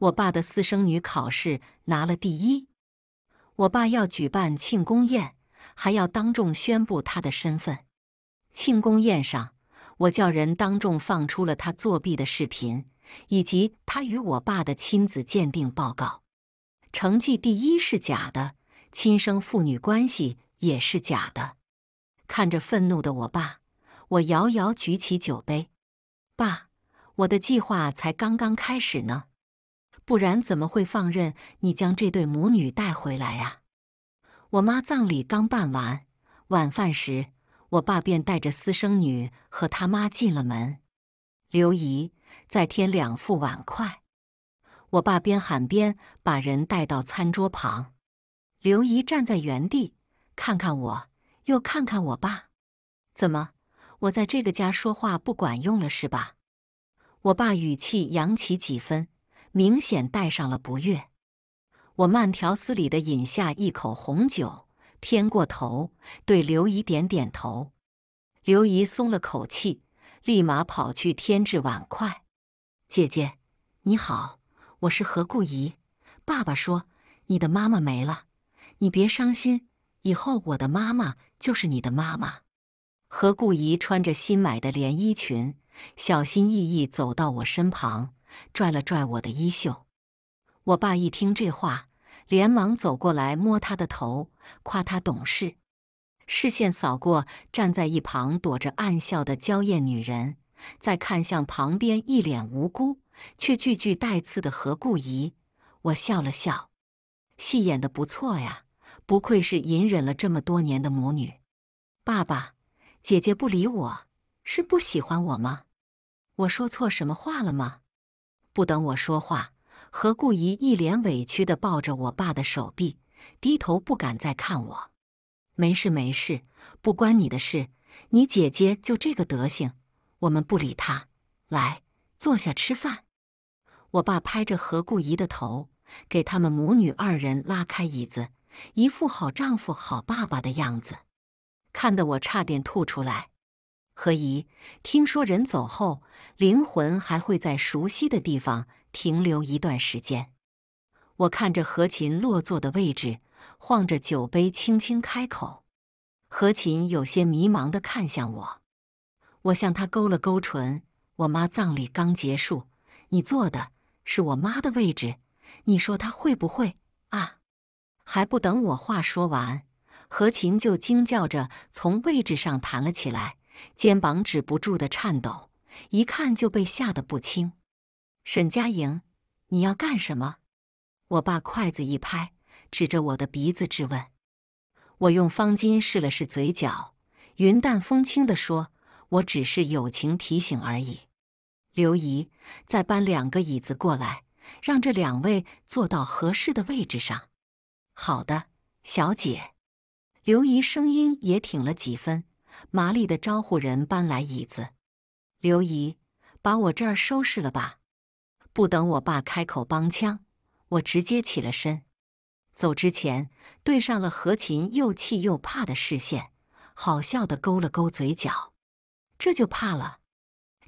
我爸的私生女考试拿了第一，我爸要举办庆功宴，还要当众宣布他的身份。庆功宴上，我叫人当众放出了他作弊的视频，以及他与我爸的亲子鉴定报告。成绩第一是假的，亲生父女关系也是假的。看着愤怒的我爸，我遥遥举起酒杯：“爸，我的计划才刚刚开始呢。”不然怎么会放任你将这对母女带回来啊？我妈葬礼刚办完，晚饭时，我爸便带着私生女和他妈进了门。刘姨，再添两副碗筷。我爸边喊边把人带到餐桌旁。刘姨站在原地，看看我，又看看我爸。怎么，我在这个家说话不管用了是吧？我爸语气扬起几分。明显带上了不悦。我慢条斯理的饮下一口红酒，偏过头对刘姨点点头。刘姨松了口气，立马跑去添置碗筷。姐姐，你好，我是何顾姨。爸爸说你的妈妈没了，你别伤心，以后我的妈妈就是你的妈妈。何顾姨穿着新买的连衣裙，小心翼翼走到我身旁。拽了拽我的衣袖，我爸一听这话，连忙走过来摸他的头，夸他懂事。视线扫过站在一旁躲着暗笑的娇艳女人，再看向旁边一脸无辜却句句带刺的何故仪，我笑了笑，戏演得不错呀，不愧是隐忍了这么多年的母女。爸爸，姐姐不理我，是不喜欢我吗？我说错什么话了吗？不等我说话，何顾怡一脸委屈的抱着我爸的手臂，低头不敢再看我。没事没事，不关你的事，你姐姐就这个德行，我们不理她。来，坐下吃饭。我爸拍着何顾怡的头，给他们母女二人拉开椅子，一副好丈夫好爸爸的样子，看得我差点吐出来。何姨听说人走后，灵魂还会在熟悉的地方停留一段时间。我看着何琴落座的位置，晃着酒杯，轻轻开口。何琴有些迷茫的看向我，我向他勾了勾唇。我妈葬礼刚结束，你坐的是我妈的位置，你说她会不会啊？还不等我话说完，何琴就惊叫着从位置上弹了起来。肩膀止不住的颤抖，一看就被吓得不轻。沈佳莹，你要干什么？我爸筷子一拍，指着我的鼻子质问。我用方巾试了试嘴角，云淡风轻地说：“我只是友情提醒而已。”刘姨，再搬两个椅子过来，让这两位坐到合适的位置上。好的，小姐。刘姨声音也挺了几分。麻利的招呼人搬来椅子，刘姨，把我这儿收拾了吧。不等我爸开口帮腔，我直接起了身。走之前，对上了何琴又气又怕的视线，好笑的勾了勾嘴角。这就怕了？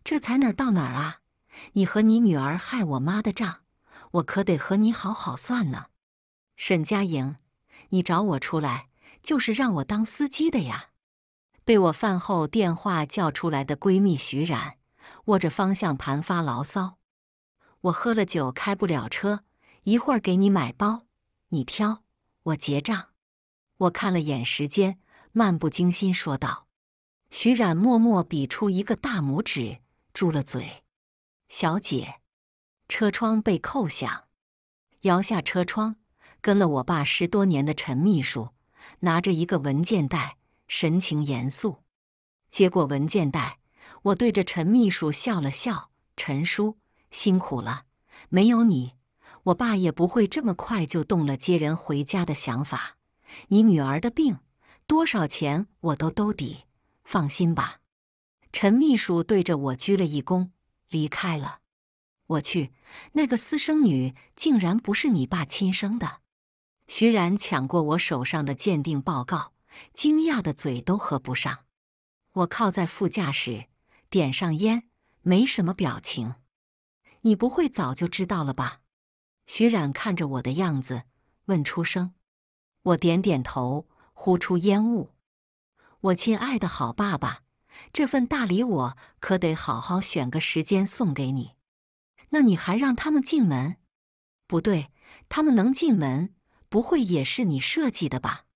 这才哪儿到哪儿啊？你和你女儿害我妈的账，我可得和你好好算呢。沈佳莹，你找我出来，就是让我当司机的呀。被我饭后电话叫出来的闺蜜徐冉握着方向盘发牢骚，我喝了酒开不了车，一会儿给你买包，你挑，我结账。我看了眼时间，漫不经心说道：“徐冉默默比出一个大拇指，住了嘴。”小姐，车窗被扣响，摇下车窗，跟了我爸十多年的陈秘书拿着一个文件袋。神情严肃，接过文件袋，我对着陈秘书笑了笑：“陈叔，辛苦了。没有你，我爸也不会这么快就动了接人回家的想法。你女儿的病，多少钱我都兜底，放心吧。”陈秘书对着我鞠了一躬，离开了。我去，那个私生女竟然不是你爸亲生的！徐然抢过我手上的鉴定报告。惊讶的嘴都合不上，我靠在副驾驶，点上烟，没什么表情。你不会早就知道了吧？徐冉看着我的样子，问出声。我点点头，呼出烟雾。我亲爱的好爸爸，这份大礼我可得好好选个时间送给你。那你还让他们进门？不对，他们能进门，不会也是你设计的吧？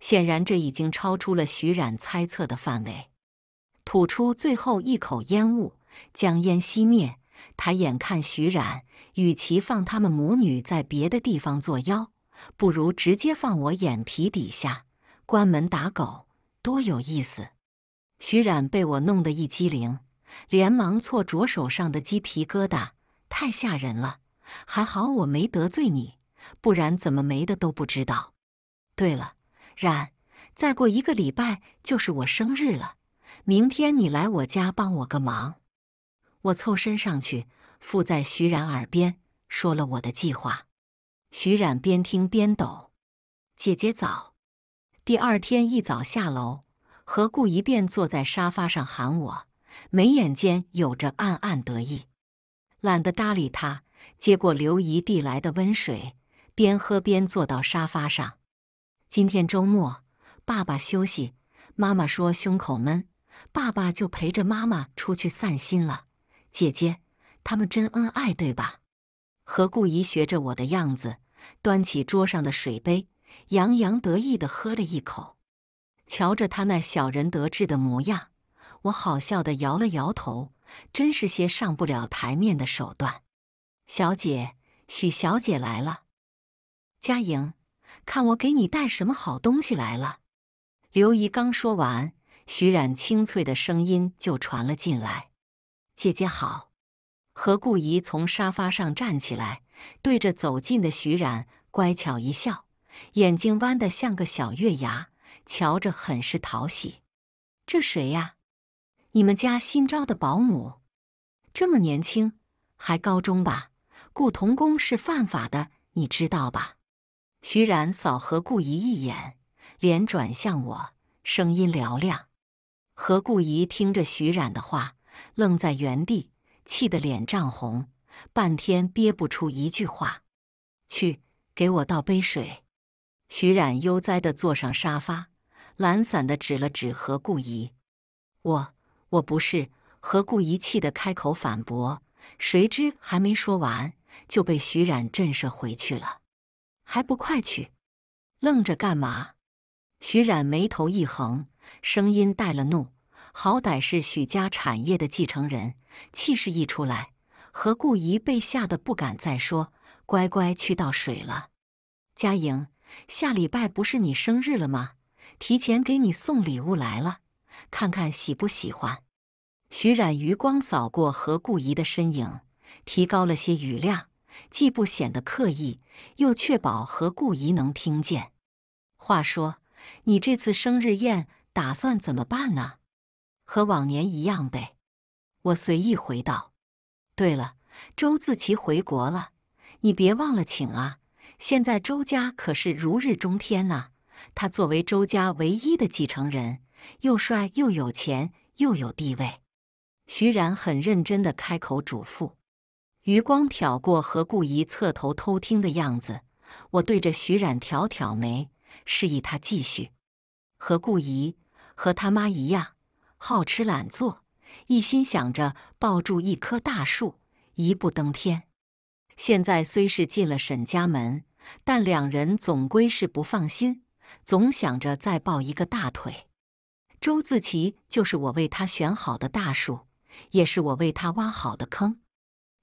显然，这已经超出了徐冉猜测的范围。吐出最后一口烟雾，将烟熄灭，抬眼看徐冉。与其放他们母女在别的地方作妖，不如直接放我眼皮底下，关门打狗，多有意思。徐冉被我弄得一激灵，连忙搓着手上的鸡皮疙瘩，太吓人了。还好我没得罪你，不然怎么没的都不知道。对了。冉，再过一个礼拜就是我生日了，明天你来我家帮我个忙。我凑身上去，附在徐冉耳边说了我的计划。徐冉边听边抖，姐姐早。第二天一早下楼，何故一便坐在沙发上喊我，眉眼间有着暗暗得意。懒得搭理他，接过刘姨递来的温水，边喝边坐到沙发上。今天周末，爸爸休息，妈妈说胸口闷，爸爸就陪着妈妈出去散心了。姐姐，他们真恩爱，对吧？何故宜学着我的样子，端起桌上的水杯，洋洋得意地喝了一口。瞧着他那小人得志的模样，我好笑地摇了摇头，真是些上不了台面的手段。小姐，许小姐来了，佳莹。看我给你带什么好东西来了！刘姨刚说完，徐冉清脆的声音就传了进来：“姐姐好。”何顾姨从沙发上站起来，对着走近的徐冉乖巧一笑，眼睛弯得像个小月牙，瞧着很是讨喜。这谁呀？你们家新招的保姆？这么年轻，还高中吧？雇童工是犯法的，你知道吧？徐然扫何顾疑一眼，脸转向我，声音嘹亮。何顾疑听着徐然的话，愣在原地，气得脸涨红，半天憋不出一句话。去，给我倒杯水。徐冉悠哉地坐上沙发，懒散地指了指何顾疑。我我不是何顾疑，气得开口反驳，谁知还没说完，就被徐冉震慑回去了。还不快去，愣着干嘛？徐冉眉头一横，声音带了怒。好歹是许家产业的继承人，气势一出来，何顾宜被吓得不敢再说，乖乖去倒水了。佳莹，下礼拜不是你生日了吗？提前给你送礼物来了，看看喜不喜欢。徐冉余光扫过何顾宜的身影，提高了些语量。既不显得刻意，又确保何顾姨能听见。话说，你这次生日宴打算怎么办呢？和往年一样呗。我随意回道。对了，周自齐回国了，你别忘了请啊！现在周家可是如日中天呐。他作为周家唯一的继承人，又帅又有钱又有地位。徐然很认真的开口嘱咐。余光瞟过何顾疑侧头偷听的样子，我对着徐冉挑挑眉，示意他继续。何顾疑和他妈一样，好吃懒做，一心想着抱住一棵大树，一步登天。现在虽是进了沈家门，但两人总归是不放心，总想着再抱一个大腿。周自齐就是我为他选好的大树，也是我为他挖好的坑。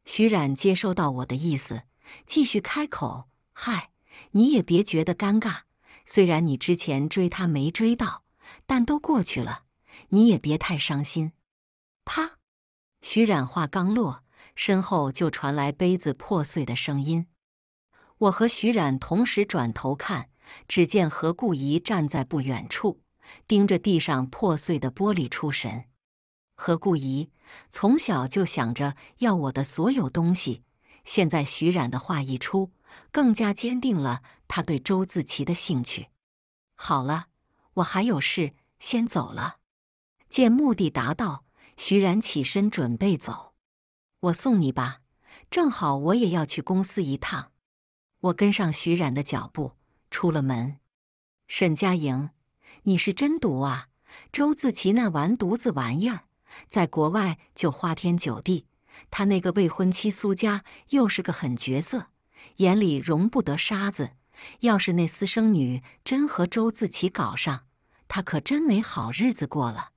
徐冉接收到我的意思，继续开口：“嗨，你也别觉得尴尬。虽然你之前追他没追到，但都过去了，你也别太伤心。”啪！徐冉话刚落，身后就传来杯子破碎的声音。我和徐冉同时转头看，只见何顾宜站在不远处，盯着地上破碎的玻璃出神。何故怡从小就想着要我的所有东西，现在徐冉的话一出，更加坚定了他对周自齐的兴趣。好了，我还有事，先走了。见目的达到，徐冉起身准备走，我送你吧，正好我也要去公司一趟。我跟上徐冉的脚步，出了门。沈佳莹，你是真毒啊！周自齐那完犊子玩意儿！在国外就花天酒地，他那个未婚妻苏家又是个狠角色，眼里容不得沙子。要是那私生女真和周自齐搞上，他可真没好日子过了。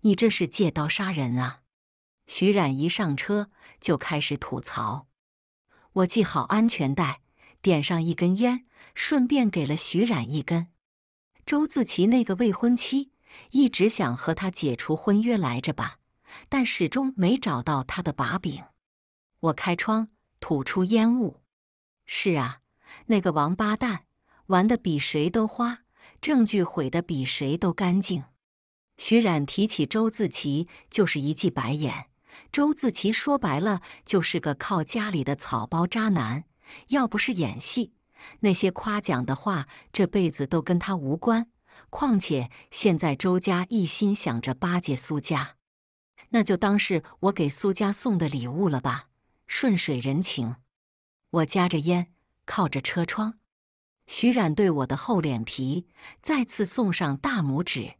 你这是借刀杀人啊！徐冉一上车就开始吐槽。我系好安全带，点上一根烟，顺便给了徐冉一根。周自齐那个未婚妻一直想和他解除婚约来着吧？但始终没找到他的把柄。我开窗吐出烟雾。是啊，那个王八蛋玩的比谁都花，证据毁的比谁都干净。徐冉提起周自齐，就是一记白眼。周自齐说白了就是个靠家里的草包渣男。要不是演戏，那些夸奖的话这辈子都跟他无关。况且现在周家一心想着巴结苏家。那就当是我给苏家送的礼物了吧，顺水人情。我夹着烟，靠着车窗。徐冉对我的厚脸皮再次送上大拇指。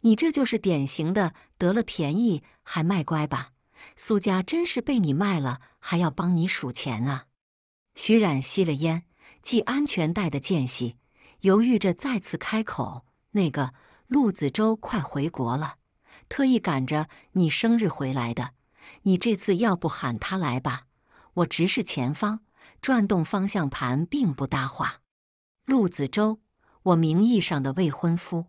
你这就是典型的得了便宜还卖乖吧？苏家真是被你卖了，还要帮你数钱啊！徐冉吸了烟，系安全带的间隙，犹豫着再次开口：“那个，陆子洲快回国了。”特意赶着你生日回来的，你这次要不喊他来吧？我直视前方，转动方向盘，并不搭话。陆子周，我名义上的未婚夫。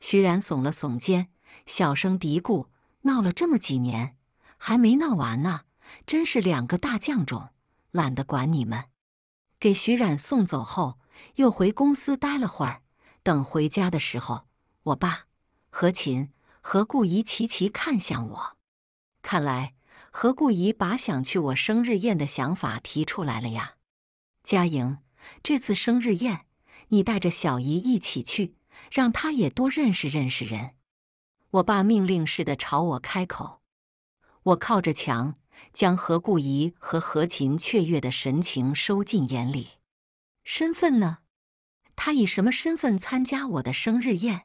徐然耸了耸肩，小声嘀咕：“闹了这么几年，还没闹完呢，真是两个大犟种，懒得管你们。”给徐冉送走后，又回公司待了会儿，等回家的时候，我爸何琴。何顾宜齐齐看向我，看来何顾宜把想去我生日宴的想法提出来了呀。佳莹，这次生日宴你带着小姨一起去，让她也多认识认识人。我爸命令似的朝我开口。我靠着墙，将何顾宜和何琴雀跃的神情收进眼里。身份呢？他以什么身份参加我的生日宴？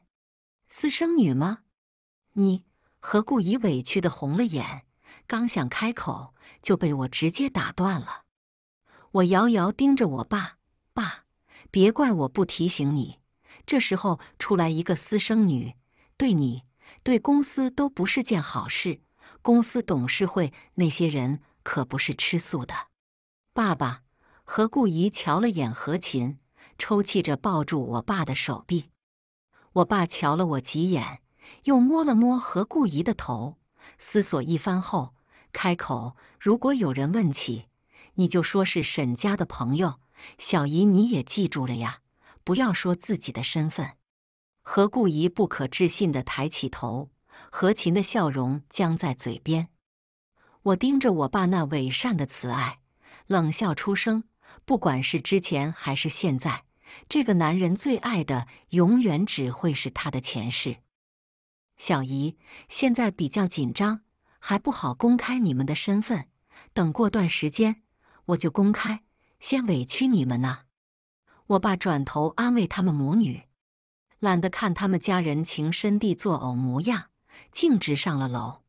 私生女吗？你何顾怡委屈的红了眼，刚想开口，就被我直接打断了。我遥遥盯着我爸爸，别怪我不提醒你，这时候出来一个私生女，对你、对公司都不是件好事。公司董事会那些人可不是吃素的。爸爸何顾怡瞧了眼何琴，抽泣着抱住我爸的手臂。我爸瞧了我几眼。又摸了摸何顾姨的头，思索一番后开口：“如果有人问起，你就说是沈家的朋友，小姨你也记住了呀，不要说自己的身份。”何顾姨不可置信地抬起头，何琴的笑容僵在嘴边。我盯着我爸那伪善的慈爱，冷笑出声：“不管是之前还是现在，这个男人最爱的，永远只会是他的前世。”小姨现在比较紧张，还不好公开你们的身份。等过段时间，我就公开，先委屈你们呢。”我爸转头安慰他们母女，懒得看他们家人情深地作呕模样，径直上了楼。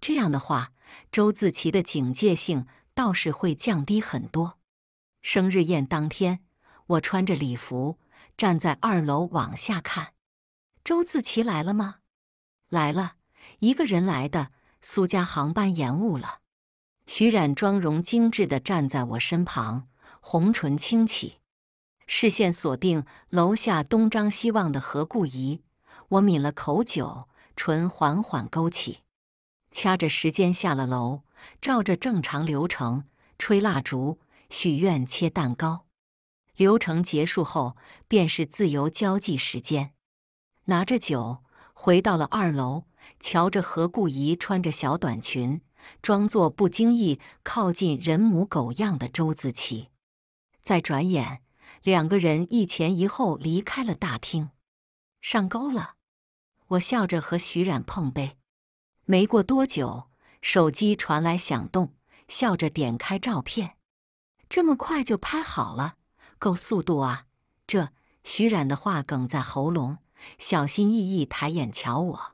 这样的话，周自齐的警戒性倒是会降低很多。生日宴当天，我穿着礼服站在二楼往下看，周自齐来了吗？来了一个人来的，苏家航班延误了。徐冉妆容精致的站在我身旁，红唇轻启，视线锁定楼下东张西望的何顾宜。我抿了口酒，唇缓缓勾起，掐着时间下了楼，照着正常流程吹蜡烛、许愿、切蛋糕。流程结束后，便是自由交际时间，拿着酒。回到了二楼，瞧着何顾宜穿着小短裙，装作不经意靠近人模狗样的周子琪。再转眼，两个人一前一后离开了大厅。上钩了，我笑着和徐冉碰杯。没过多久，手机传来响动，笑着点开照片。这么快就拍好了，够速度啊！这徐冉的话哽在喉咙。小心翼翼抬眼瞧我，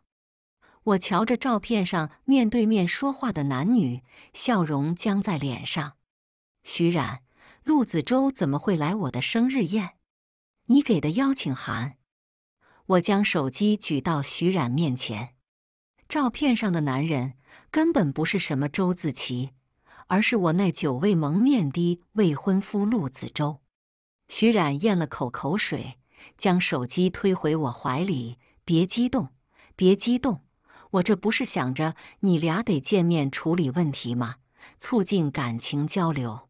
我瞧着照片上面对面说话的男女，笑容僵在脸上。徐冉，陆子周怎么会来我的生日宴？你给的邀请函？我将手机举到徐冉面前，照片上的男人根本不是什么周子琪，而是我那久未蒙面的未婚夫陆子周。徐冉咽了口口水。将手机推回我怀里，别激动，别激动，我这不是想着你俩得见面处理问题吗？促进感情交流。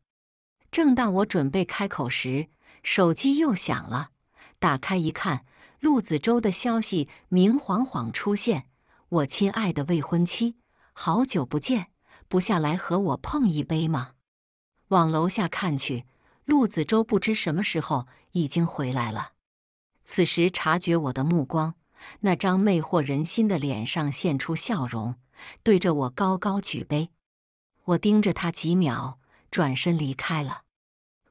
正当我准备开口时，手机又响了。打开一看，陆子舟的消息明晃晃出现：“我亲爱的未婚妻，好久不见，不下来和我碰一杯吗？”往楼下看去，陆子舟不知什么时候已经回来了。此时察觉我的目光，那张魅惑人心的脸上现出笑容，对着我高高举杯。我盯着他几秒，转身离开了。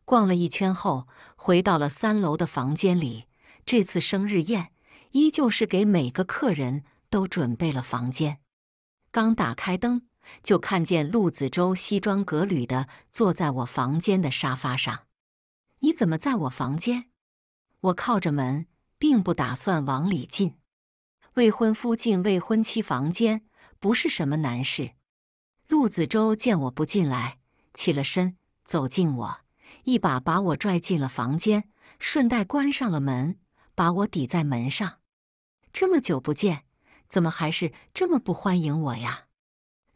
逛了一圈后，回到了三楼的房间里。这次生日宴依旧是给每个客人都准备了房间。刚打开灯，就看见陆子洲西装革履的坐在我房间的沙发上。你怎么在我房间？我靠着门，并不打算往里进。未婚夫进未婚妻房间不是什么难事。陆子周见我不进来，起了身，走进我，一把把我拽进了房间，顺带关上了门，把我抵在门上。这么久不见，怎么还是这么不欢迎我呀？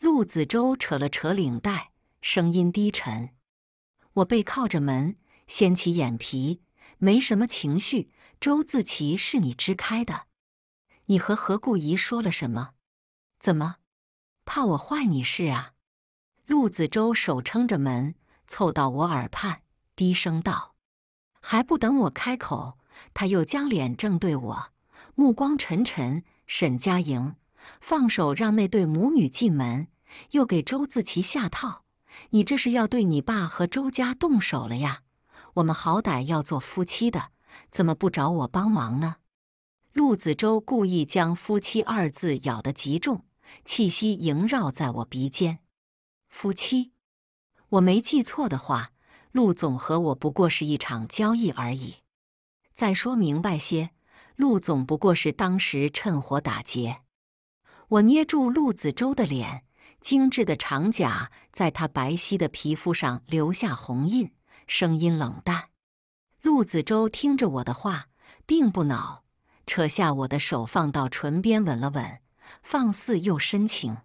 陆子周扯了扯领带，声音低沉。我背靠着门，掀起眼皮。没什么情绪，周自琪是你支开的，你和何顾仪说了什么？怎么，怕我坏你事啊？陆子周手撑着门，凑到我耳畔，低声道：“还不等我开口，他又将脸正对我，目光沉沉。”沈佳莹，放手让那对母女进门，又给周自琪下套，你这是要对你爸和周家动手了呀？我们好歹要做夫妻的，怎么不找我帮忙呢？陆子舟故意将“夫妻”二字咬得极重，气息萦绕在我鼻尖。夫妻？我没记错的话，陆总和我不过是一场交易而已。再说明白些，陆总不过是当时趁火打劫。我捏住陆子舟的脸，精致的长甲在他白皙的皮肤上留下红印。声音冷淡，陆子舟听着我的话，并不恼，扯下我的手放到唇边吻了吻，放肆又深情。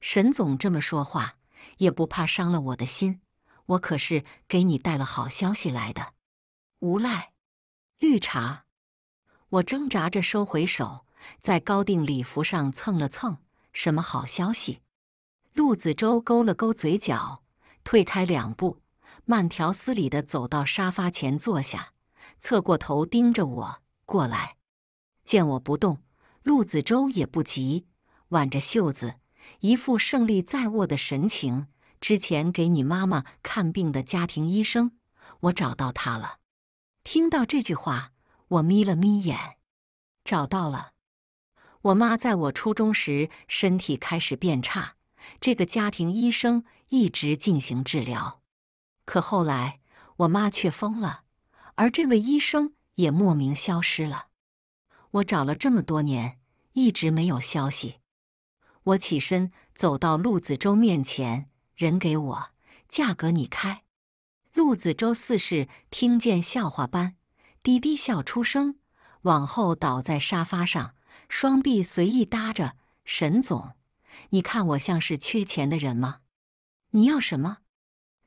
沈总这么说话，也不怕伤了我的心。我可是给你带了好消息来的。无赖，绿茶！我挣扎着收回手，在高定礼服上蹭了蹭。什么好消息？陆子舟勾了勾嘴角，退开两步。慢条斯理地走到沙发前坐下，侧过头盯着我过来。见我不动，陆子周也不急，挽着袖子，一副胜利在握的神情。之前给你妈妈看病的家庭医生，我找到他了。听到这句话，我眯了眯眼，找到了。我妈在我初中时身体开始变差，这个家庭医生一直进行治疗。可后来，我妈却疯了，而这位医生也莫名消失了。我找了这么多年，一直没有消息。我起身走到陆子洲面前，人给我，价格你开。陆子洲似是听见笑话般，低低笑出声，往后倒在沙发上，双臂随意搭着。沈总，你看我像是缺钱的人吗？你要什么？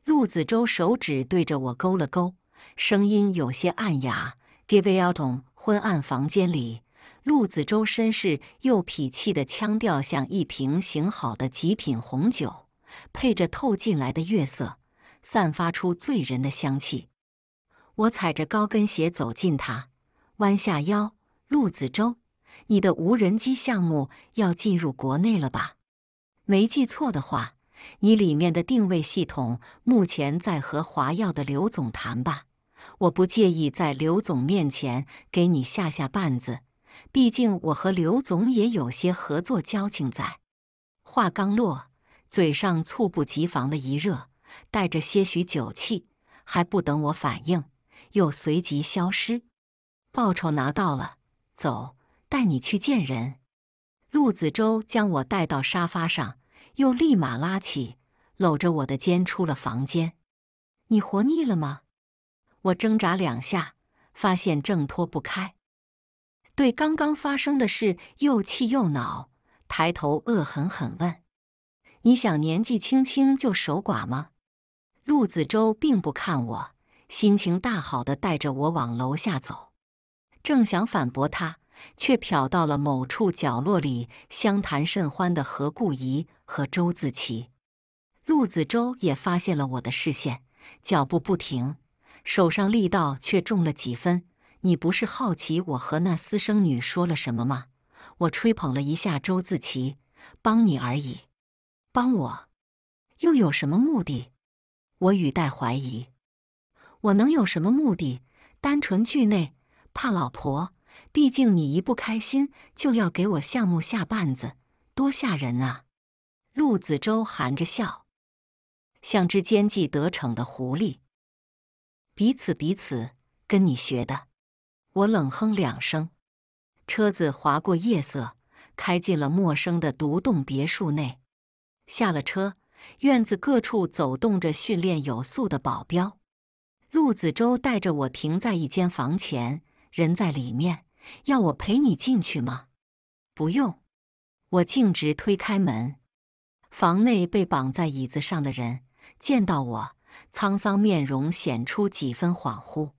陆子周手指对着我勾了勾，声音有些暗哑。Give me out，昏暗房间里，陆子周绅士又痞气的腔调，像一瓶醒好的极品红酒，配着透进来的月色，散发出醉人的香气。我踩着高跟鞋走近他，弯下腰。陆子周，你的无人机项目要进入国内了吧？没记错的话。你里面的定位系统目前在和华药的刘总谈吧，我不介意在刘总面前给你下下绊子，毕竟我和刘总也有些合作交情在。话刚落，嘴上猝不及防的一热，带着些许酒气，还不等我反应，又随即消失。报酬拿到了，走，带你去见人。陆子舟将我带到沙发上。又立马拉起，搂着我的肩出了房间。你活腻了吗？我挣扎两下，发现挣脱不开，对刚刚发生的事又气又恼，抬头恶狠狠问：“你想年纪轻轻就守寡吗？”陆子周并不看我，心情大好的带着我往楼下走。正想反驳他。却瞟到了某处角落里相谈甚欢的何顾宜和周自齐，陆子周也发现了我的视线，脚步不停，手上力道却重了几分。你不是好奇我和那私生女说了什么吗？我吹捧了一下周自齐，帮你而已。帮我又有什么目的？我语带怀疑。我能有什么目的？单纯惧内，怕老婆。毕竟你一不开心就要给我项目下绊子，多吓人啊！陆子周含着笑，像只奸计得逞的狐狸。彼此彼此，跟你学的。我冷哼两声，车子划过夜色，开进了陌生的独栋别墅内。下了车，院子各处走动着训练有素的保镖。陆子周带着我停在一间房前，人在里面。要我陪你进去吗？不用，我径直推开门。房内被绑在椅子上的人见到我，沧桑面容显出几分恍惚。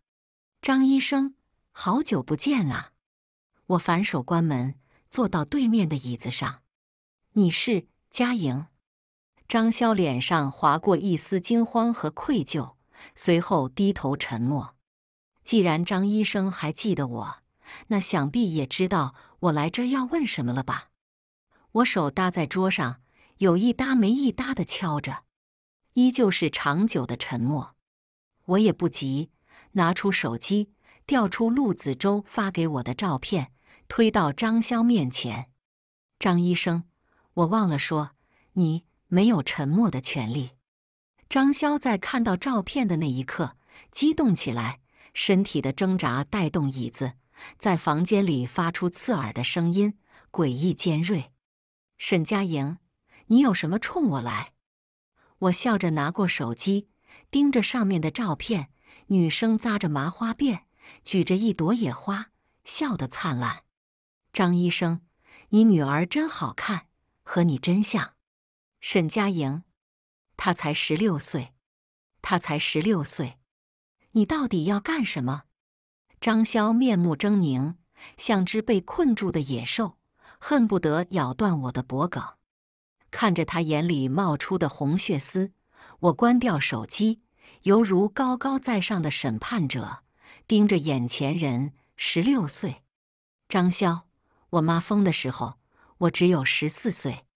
张医生，好久不见啊！我反手关门，坐到对面的椅子上。你是佳莹？张潇脸上划过一丝惊慌和愧疚，随后低头沉默。既然张医生还记得我。那想必也知道我来这要问什么了吧？我手搭在桌上，有一搭没一搭的敲着，依旧是长久的沉默。我也不急，拿出手机，调出陆子周发给我的照片，推到张潇面前。张医生，我忘了说，你没有沉默的权利。张潇在看到照片的那一刻，激动起来，身体的挣扎带动椅子。在房间里发出刺耳的声音，诡异尖锐。沈佳莹，你有什么冲我来？我笑着拿过手机，盯着上面的照片，女生扎着麻花辫，举着一朵野花，笑得灿烂。张医生，你女儿真好看，和你真像。沈佳莹，她才十六岁，她才十六岁，你到底要干什么？张潇面目狰狞，像只被困住的野兽，恨不得咬断我的脖颈。看着他眼里冒出的红血丝，我关掉手机，犹如高高在上的审判者，盯着眼前人。十六岁，张潇，我妈疯的时候，我只有十四岁。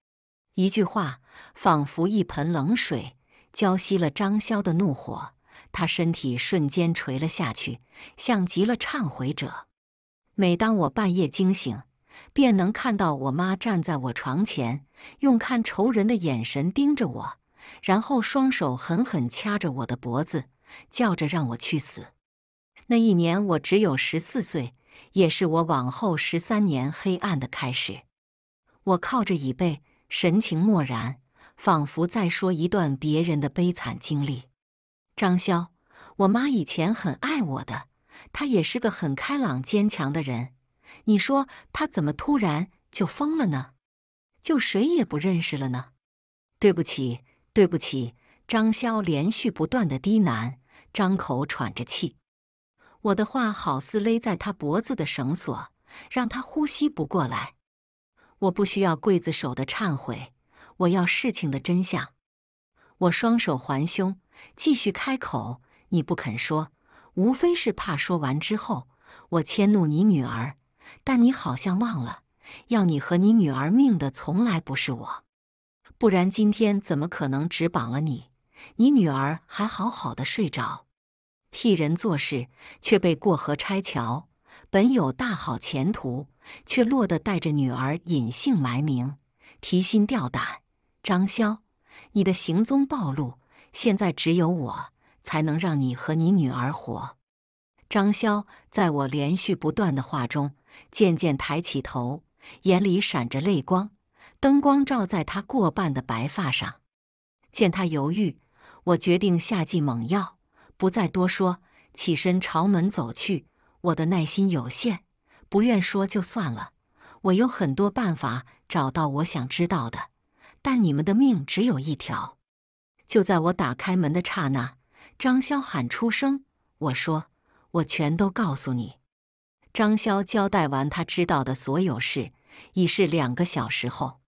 一句话，仿佛一盆冷水，浇熄了张潇的怒火。他身体瞬间垂了下去，像极了忏悔者。每当我半夜惊醒，便能看到我妈站在我床前，用看仇人的眼神盯着我，然后双手狠狠掐着我的脖子，叫着让我去死。那一年我只有十四岁，也是我往后十三年黑暗的开始。我靠着椅背，神情漠然，仿佛在说一段别人的悲惨经历。张潇，我妈以前很爱我的，她也是个很开朗坚强的人。你说她怎么突然就疯了呢？就谁也不认识了呢？对不起，对不起，张潇连续不断的低喃，张口喘着气。我的话好似勒在他脖子的绳索，让他呼吸不过来。我不需要刽子手的忏悔，我要事情的真相。我双手环胸。继续开口，你不肯说，无非是怕说完之后我迁怒你女儿。但你好像忘了，要你和你女儿命的从来不是我，不然今天怎么可能只绑了你？你女儿还好好的睡着，替人做事却被过河拆桥，本有大好前途，却落得带着女儿隐姓埋名，提心吊胆。张潇，你的行踪暴露。现在只有我才能让你和你女儿活。张潇在我连续不断的话中渐渐抬起头，眼里闪着泪光，灯光照在他过半的白发上。见他犹豫，我决定下剂猛药，不再多说，起身朝门走去。我的耐心有限，不愿说就算了。我有很多办法找到我想知道的，但你们的命只有一条。就在我打开门的刹那，张潇喊出声：“我说，我全都告诉你。”张潇交代完他知道的所有事，已是两个小时后，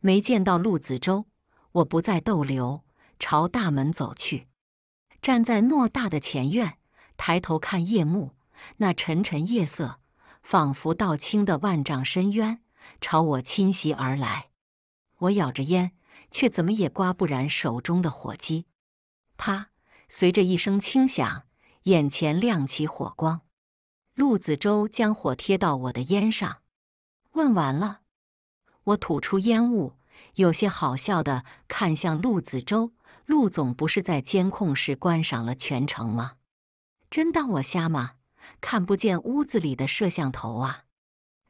没见到陆子洲，我不再逗留，朝大门走去。站在偌大的前院，抬头看夜幕，那沉沉夜色仿佛道清的万丈深渊，朝我侵袭而来。我咬着烟。却怎么也刮不燃手中的火机，啪！随着一声轻响，眼前亮起火光。陆子周将火贴到我的烟上，问完了，我吐出烟雾，有些好笑的看向陆子周：“陆总不是在监控室观赏了全程吗？真当我瞎吗？看不见屋子里的摄像头啊？”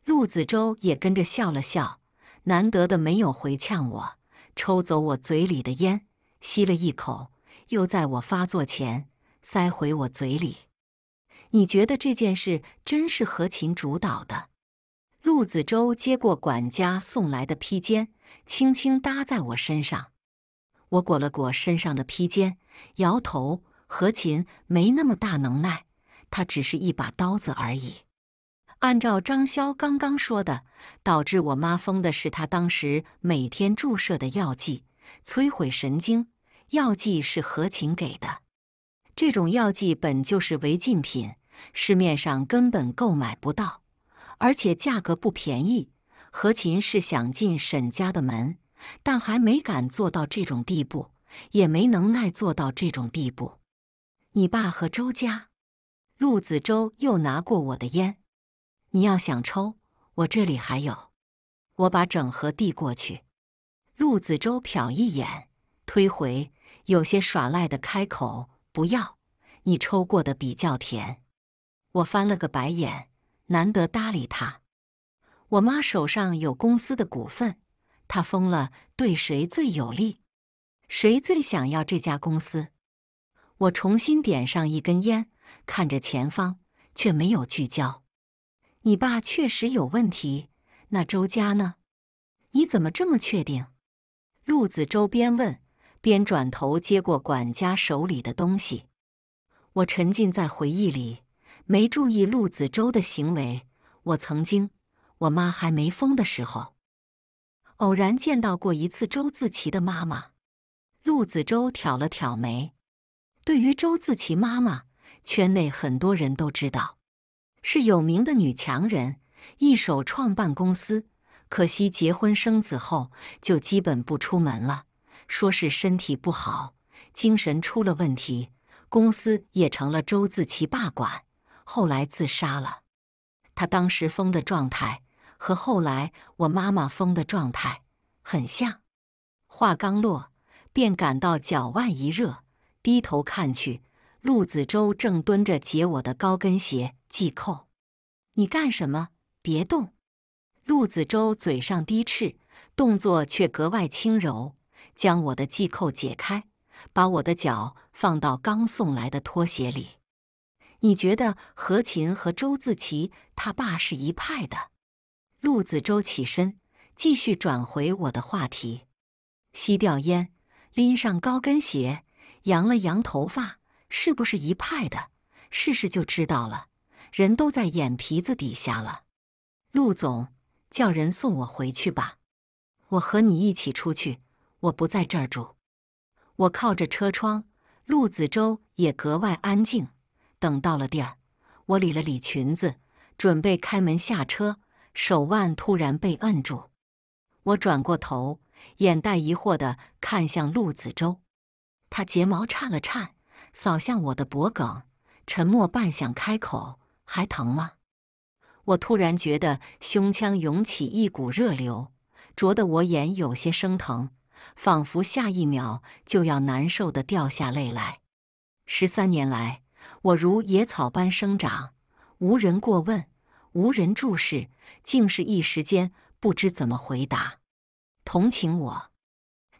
陆子周也跟着笑了笑，难得的没有回呛我。抽走我嘴里的烟，吸了一口，又在我发作前塞回我嘴里。你觉得这件事真是何琴主导的？陆子周接过管家送来的披肩，轻轻搭在我身上。我裹了裹身上的披肩，摇头。何琴没那么大能耐，她只是一把刀子而已。按照张潇刚刚说的，导致我妈疯的是他当时每天注射的药剂，摧毁神经。药剂是何琴给的，这种药剂本就是违禁品，市面上根本购买不到，而且价格不便宜。何琴是想进沈家的门，但还没敢做到这种地步，也没能耐做到这种地步。你爸和周家，陆子周又拿过我的烟。你要想抽，我这里还有。我把整盒递过去，陆子舟瞟一眼，推回，有些耍赖的开口：“不要，你抽过的比较甜。”我翻了个白眼，难得搭理他。我妈手上有公司的股份，她疯了，对谁最有利？谁最想要这家公司？我重新点上一根烟，看着前方，却没有聚焦。你爸确实有问题，那周家呢？你怎么这么确定？陆子周边问，边转头接过管家手里的东西。我沉浸在回忆里，没注意陆子周的行为。我曾经，我妈还没疯的时候，偶然见到过一次周自齐的妈妈。陆子周挑了挑眉。对于周自齐妈妈，圈内很多人都知道。是有名的女强人，一手创办公司，可惜结婚生子后就基本不出门了，说是身体不好，精神出了问题，公司也成了周自齐罢管，后来自杀了。她当时疯的状态和后来我妈妈疯的状态很像。话刚落，便感到脚腕一热，低头看去。陆子周正蹲着解我的高跟鞋系扣，你干什么？别动！陆子周嘴上低斥，动作却格外轻柔，将我的系扣解开，把我的脚放到刚送来的拖鞋里。你觉得何琴和周自齐他爸是一派的？陆子周起身，继续转回我的话题，吸掉烟，拎上高跟鞋，扬了扬头发。是不是一派的？试试就知道了。人都在眼皮子底下了。陆总，叫人送我回去吧。我和你一起出去，我不在这儿住。我靠着车窗，陆子周也格外安静。等到了地儿，我理了理裙子，准备开门下车，手腕突然被摁住。我转过头，眼带疑惑的看向陆子周，他睫毛颤了颤。扫向我的脖颈，沉默半晌，开口：“还疼吗？”我突然觉得胸腔涌起一股热流，灼得我眼有些生疼，仿佛下一秒就要难受的掉下泪来。十三年来，我如野草般生长，无人过问，无人注视，竟是一时间不知怎么回答。同情我，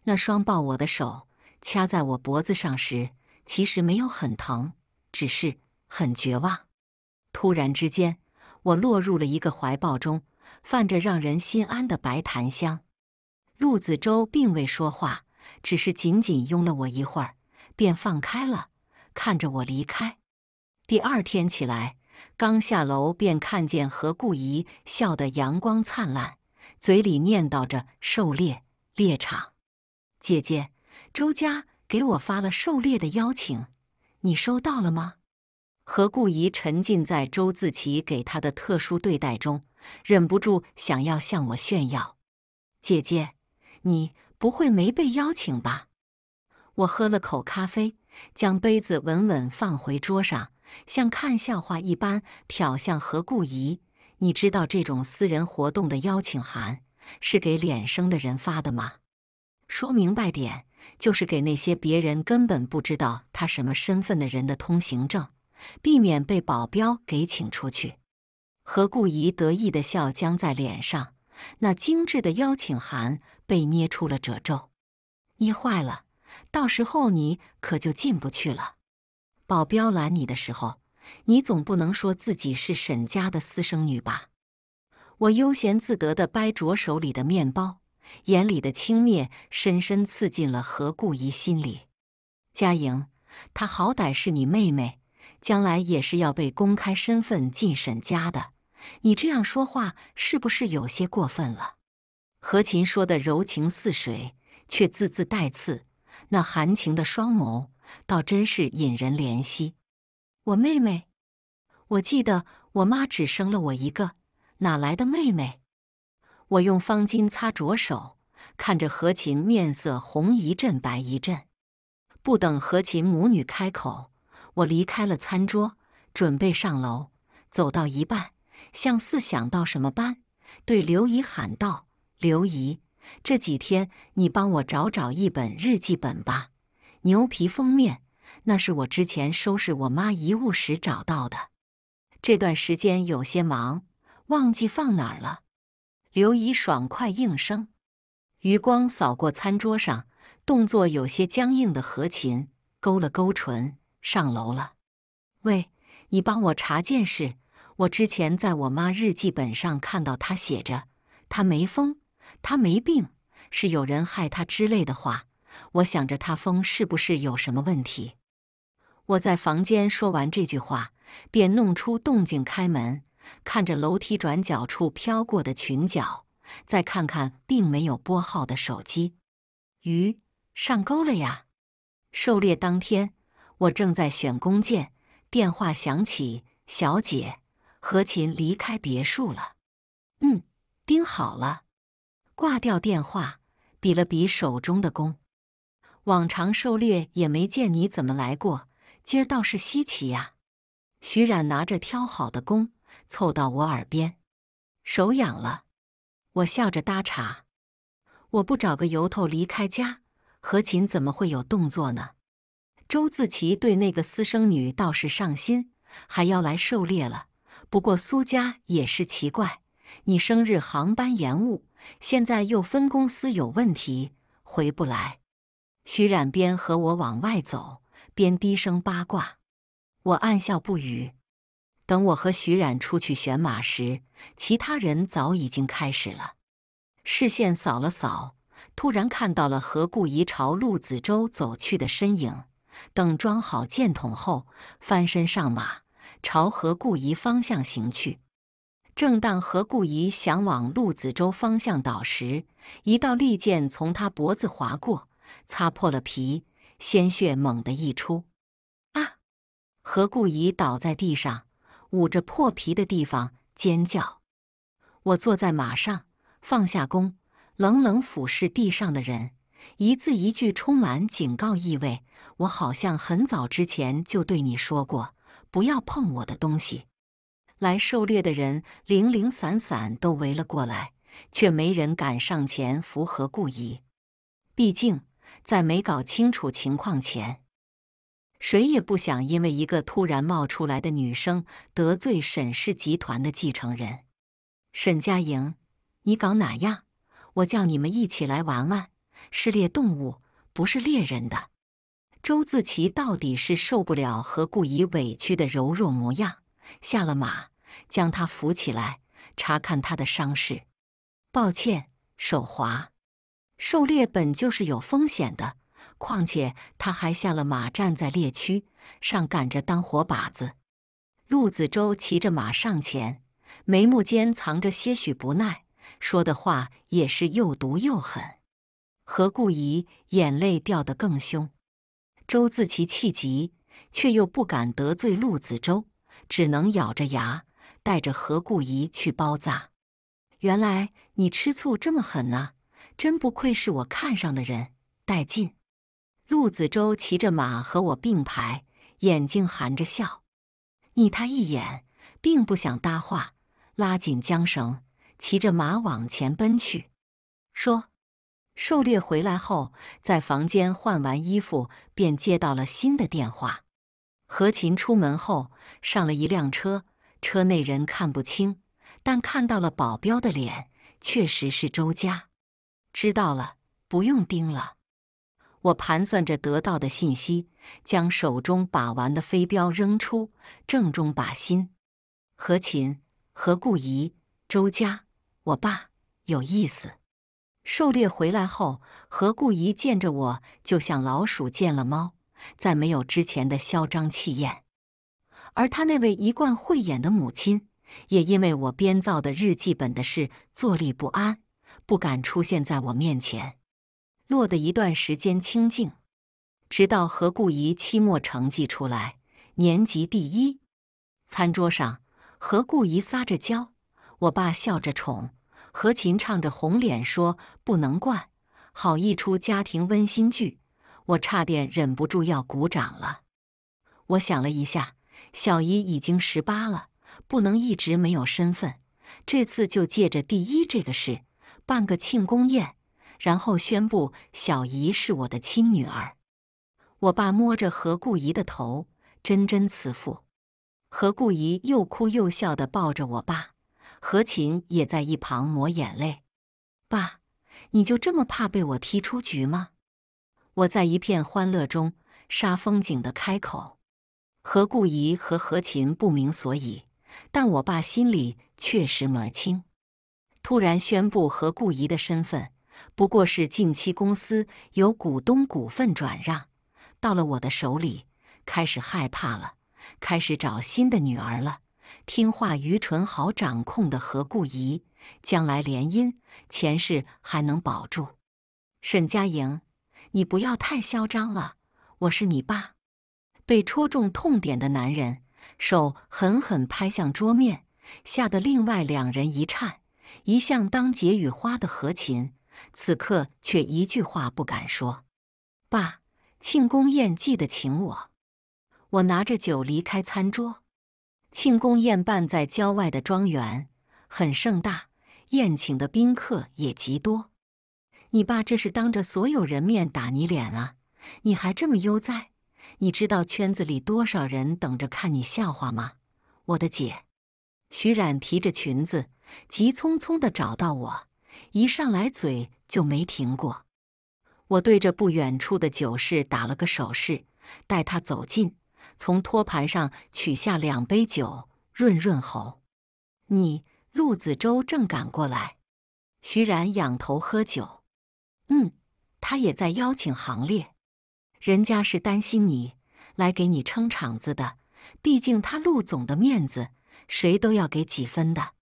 那双抱我的手掐在我脖子上时。其实没有很疼，只是很绝望。突然之间，我落入了一个怀抱中，泛着让人心安的白檀香。陆子周并未说话，只是紧紧拥了我一会儿，便放开了，看着我离开。第二天起来，刚下楼便看见何顾宜笑得阳光灿烂，嘴里念叨着“狩猎猎场，姐姐，周家”。给我发了狩猎的邀请，你收到了吗？何顾宜沉浸在周自齐给他的特殊对待中，忍不住想要向我炫耀。姐姐，你不会没被邀请吧？我喝了口咖啡，将杯子稳稳放回桌上，像看笑话一般瞟向何顾宜。你知道这种私人活动的邀请函是给脸生的人发的吗？说明白点。就是给那些别人根本不知道他什么身份的人的通行证，避免被保镖给请出去。何顾宜得意的笑僵在脸上，那精致的邀请函被捏出了褶皱，捏坏了，到时候你可就进不去了。保镖拦你的时候，你总不能说自己是沈家的私生女吧？我悠闲自得地掰着手里的面包。眼里的轻蔑深深刺进了何故怡心里。佳莹，她好歹是你妹妹，将来也是要被公开身份进沈家的，你这样说话是不是有些过分了？何琴说的柔情似水，却字字带刺，那含情的双眸倒真是引人怜惜。我妹妹？我记得我妈只生了我一个，哪来的妹妹？我用方巾擦着手，看着何琴面色红一阵白一阵。不等何琴母女开口，我离开了餐桌，准备上楼。走到一半，向四想到什么般，对刘姨喊道：“刘姨，这几天你帮我找找一本日记本吧，牛皮封面，那是我之前收拾我妈遗物时找到的。这段时间有些忙，忘记放哪儿了。”刘姨爽快应声，余光扫过餐桌上动作有些僵硬的何琴，勾了勾唇，上楼了。喂，你帮我查件事。我之前在我妈日记本上看到她写着，她没疯，她没病，是有人害她之类的话。我想着她疯是不是有什么问题？我在房间说完这句话，便弄出动静开门。看着楼梯转角处飘过的裙角，再看看并没有拨号的手机，鱼上钩了呀！狩猎当天，我正在选弓箭，电话响起。小姐，何琴离开别墅了。嗯，盯好了。挂掉电话，比了比手中的弓。往常狩猎也没见你怎么来过，今儿倒是稀奇呀。徐冉拿着挑好的弓。凑到我耳边，手痒了。我笑着搭茬：“我不找个由头离开家，何琴怎么会有动作呢？”周自齐对那个私生女倒是上心，还要来狩猎了。不过苏家也是奇怪，你生日航班延误，现在又分公司有问题，回不来。徐冉边和我往外走，边低声八卦，我暗笑不语。等我和徐冉出去选马时，其他人早已经开始了。视线扫了扫，突然看到了何顾宜朝陆子舟走去的身影。等装好箭筒后，翻身上马，朝何顾宜方向行去。正当何顾宜想往陆子舟方向倒时，一道利剑从他脖子划过，擦破了皮，鲜血猛地溢出。啊！何顾宜倒在地上。捂着破皮的地方尖叫。我坐在马上，放下弓，冷冷俯视地上的人，一字一句充满警告意味。我好像很早之前就对你说过，不要碰我的东西。来狩猎的人零零散散都围了过来，却没人敢上前扶和顾意。毕竟在没搞清楚情况前。谁也不想因为一个突然冒出来的女生得罪沈氏集团的继承人沈佳莹。你搞哪样？我叫你们一起来玩玩，是猎动物，不是猎人的。周自齐到底是受不了何故以委屈的柔弱模样，下了马，将她扶起来，查看她的伤势。抱歉，手滑。狩猎本就是有风险的。况且他还下了马，站在猎区上，赶着当活靶子。陆子周骑着马上前，眉目间藏着些许不耐，说的话也是又毒又狠。何故仪眼泪掉得更凶。周自其气急，却又不敢得罪陆子周，只能咬着牙带着何故仪去包扎。原来你吃醋这么狠呐，真不愧是我看上的人，带劲！陆子周骑着马和我并排，眼睛含着笑，睨他一眼，并不想搭话，拉紧缰绳，骑着马往前奔去。说：狩猎回来后，在房间换完衣服，便接到了新的电话。何琴出门后，上了一辆车，车内人看不清，但看到了保镖的脸，确实是周家。知道了，不用盯了。我盘算着得到的信息，将手中把玩的飞镖扔出，正中靶心。何琴、何顾怡、周家，我爸，有意思。狩猎回来后，何顾怡见着我，就像老鼠见了猫，再没有之前的嚣张气焰。而他那位一贯慧眼的母亲，也因为我编造的日记本的事坐立不安，不敢出现在我面前。落得一段时间清静，直到何顾宜期末成绩出来，年级第一。餐桌上，何顾宜撒着娇，我爸笑着宠，何琴唱着红脸说：“不能惯。”好一出家庭温馨剧，我差点忍不住要鼓掌了。我想了一下，小姨已经十八了，不能一直没有身份。这次就借着第一这个事，办个庆功宴。然后宣布小姨是我的亲女儿。我爸摸着何顾姨的头，真真慈父。何顾姨又哭又笑地抱着我爸，何琴也在一旁抹眼泪。爸，你就这么怕被我踢出局吗？我在一片欢乐中煞风景地开口。何顾姨和何琴不明所以，但我爸心里确实门儿清。突然宣布何顾姨的身份。不过是近期公司由股东股份转让，到了我的手里，开始害怕了，开始找新的女儿了。听话、愚蠢、好掌控的何顾怡，将来联姻，前世还能保住。沈佳莹，你不要太嚣张了！我是你爸。被戳中痛点的男人，手狠狠拍向桌面，吓得另外两人一颤。一向当解语花的何琴。此刻却一句话不敢说。爸，庆功宴记得请我。我拿着酒离开餐桌。庆功宴办在郊外的庄园，很盛大，宴请的宾客也极多。你爸这是当着所有人面打你脸啊！你还这么悠哉？你知道圈子里多少人等着看你笑话吗？我的姐，徐冉提着裙子急匆匆的找到我。一上来嘴就没停过，我对着不远处的酒室打了个手势，带他走近，从托盘上取下两杯酒，润润喉。你陆子周正赶过来，徐然仰头喝酒，嗯，他也在邀请行列，人家是担心你来给你撑场子的，毕竟他陆总的面子，谁都要给几分的。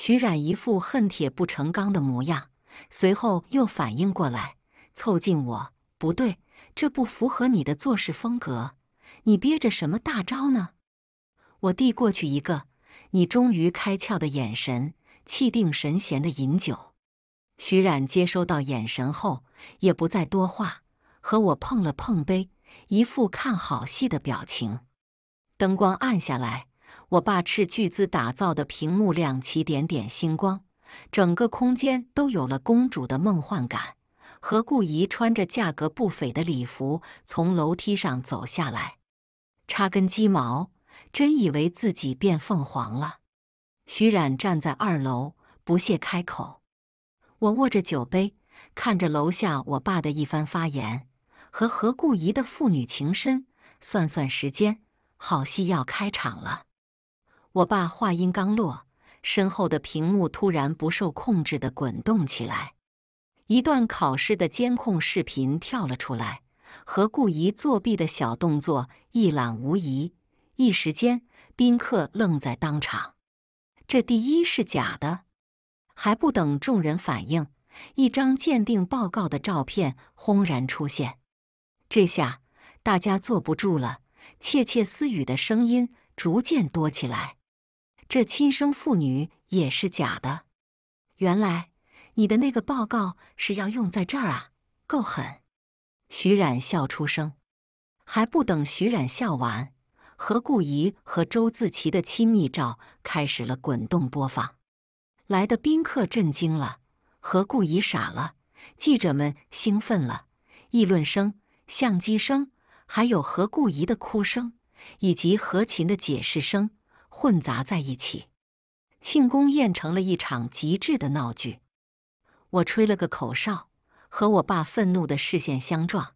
徐冉一副恨铁不成钢的模样，随后又反应过来，凑近我：“不对，这不符合你的做事风格，你憋着什么大招呢？”我递过去一个你终于开窍的眼神，气定神闲的饮酒。徐冉接收到眼神后，也不再多话，和我碰了碰杯，一副看好戏的表情。灯光暗下来。我爸斥巨资打造的屏幕亮起点点星光，整个空间都有了公主的梦幻感。何顾怡穿着价格不菲的礼服从楼梯上走下来，插根鸡毛，真以为自己变凤凰了？徐冉站在二楼不屑开口。我握着酒杯，看着楼下我爸的一番发言和何顾怡的父女情深，算算时间，好戏要开场了。我爸话音刚落，身后的屏幕突然不受控制的滚动起来，一段考试的监控视频跳了出来，和顾怡作弊的小动作一览无遗。一时间，宾客愣在当场。这第一是假的！还不等众人反应，一张鉴定报告的照片轰然出现。这下大家坐不住了，窃窃私语的声音逐渐多起来。这亲生父女也是假的，原来你的那个报告是要用在这儿啊！够狠！徐冉笑出声，还不等徐冉笑完，何顾仪和周自齐的亲密照开始了滚动播放。来的宾客震惊了，何顾仪傻了，记者们兴奋了，议论声、相机声，还有何顾仪的哭声，以及何琴的解释声。混杂在一起，庆功宴成了一场极致的闹剧。我吹了个口哨，和我爸愤怒的视线相撞。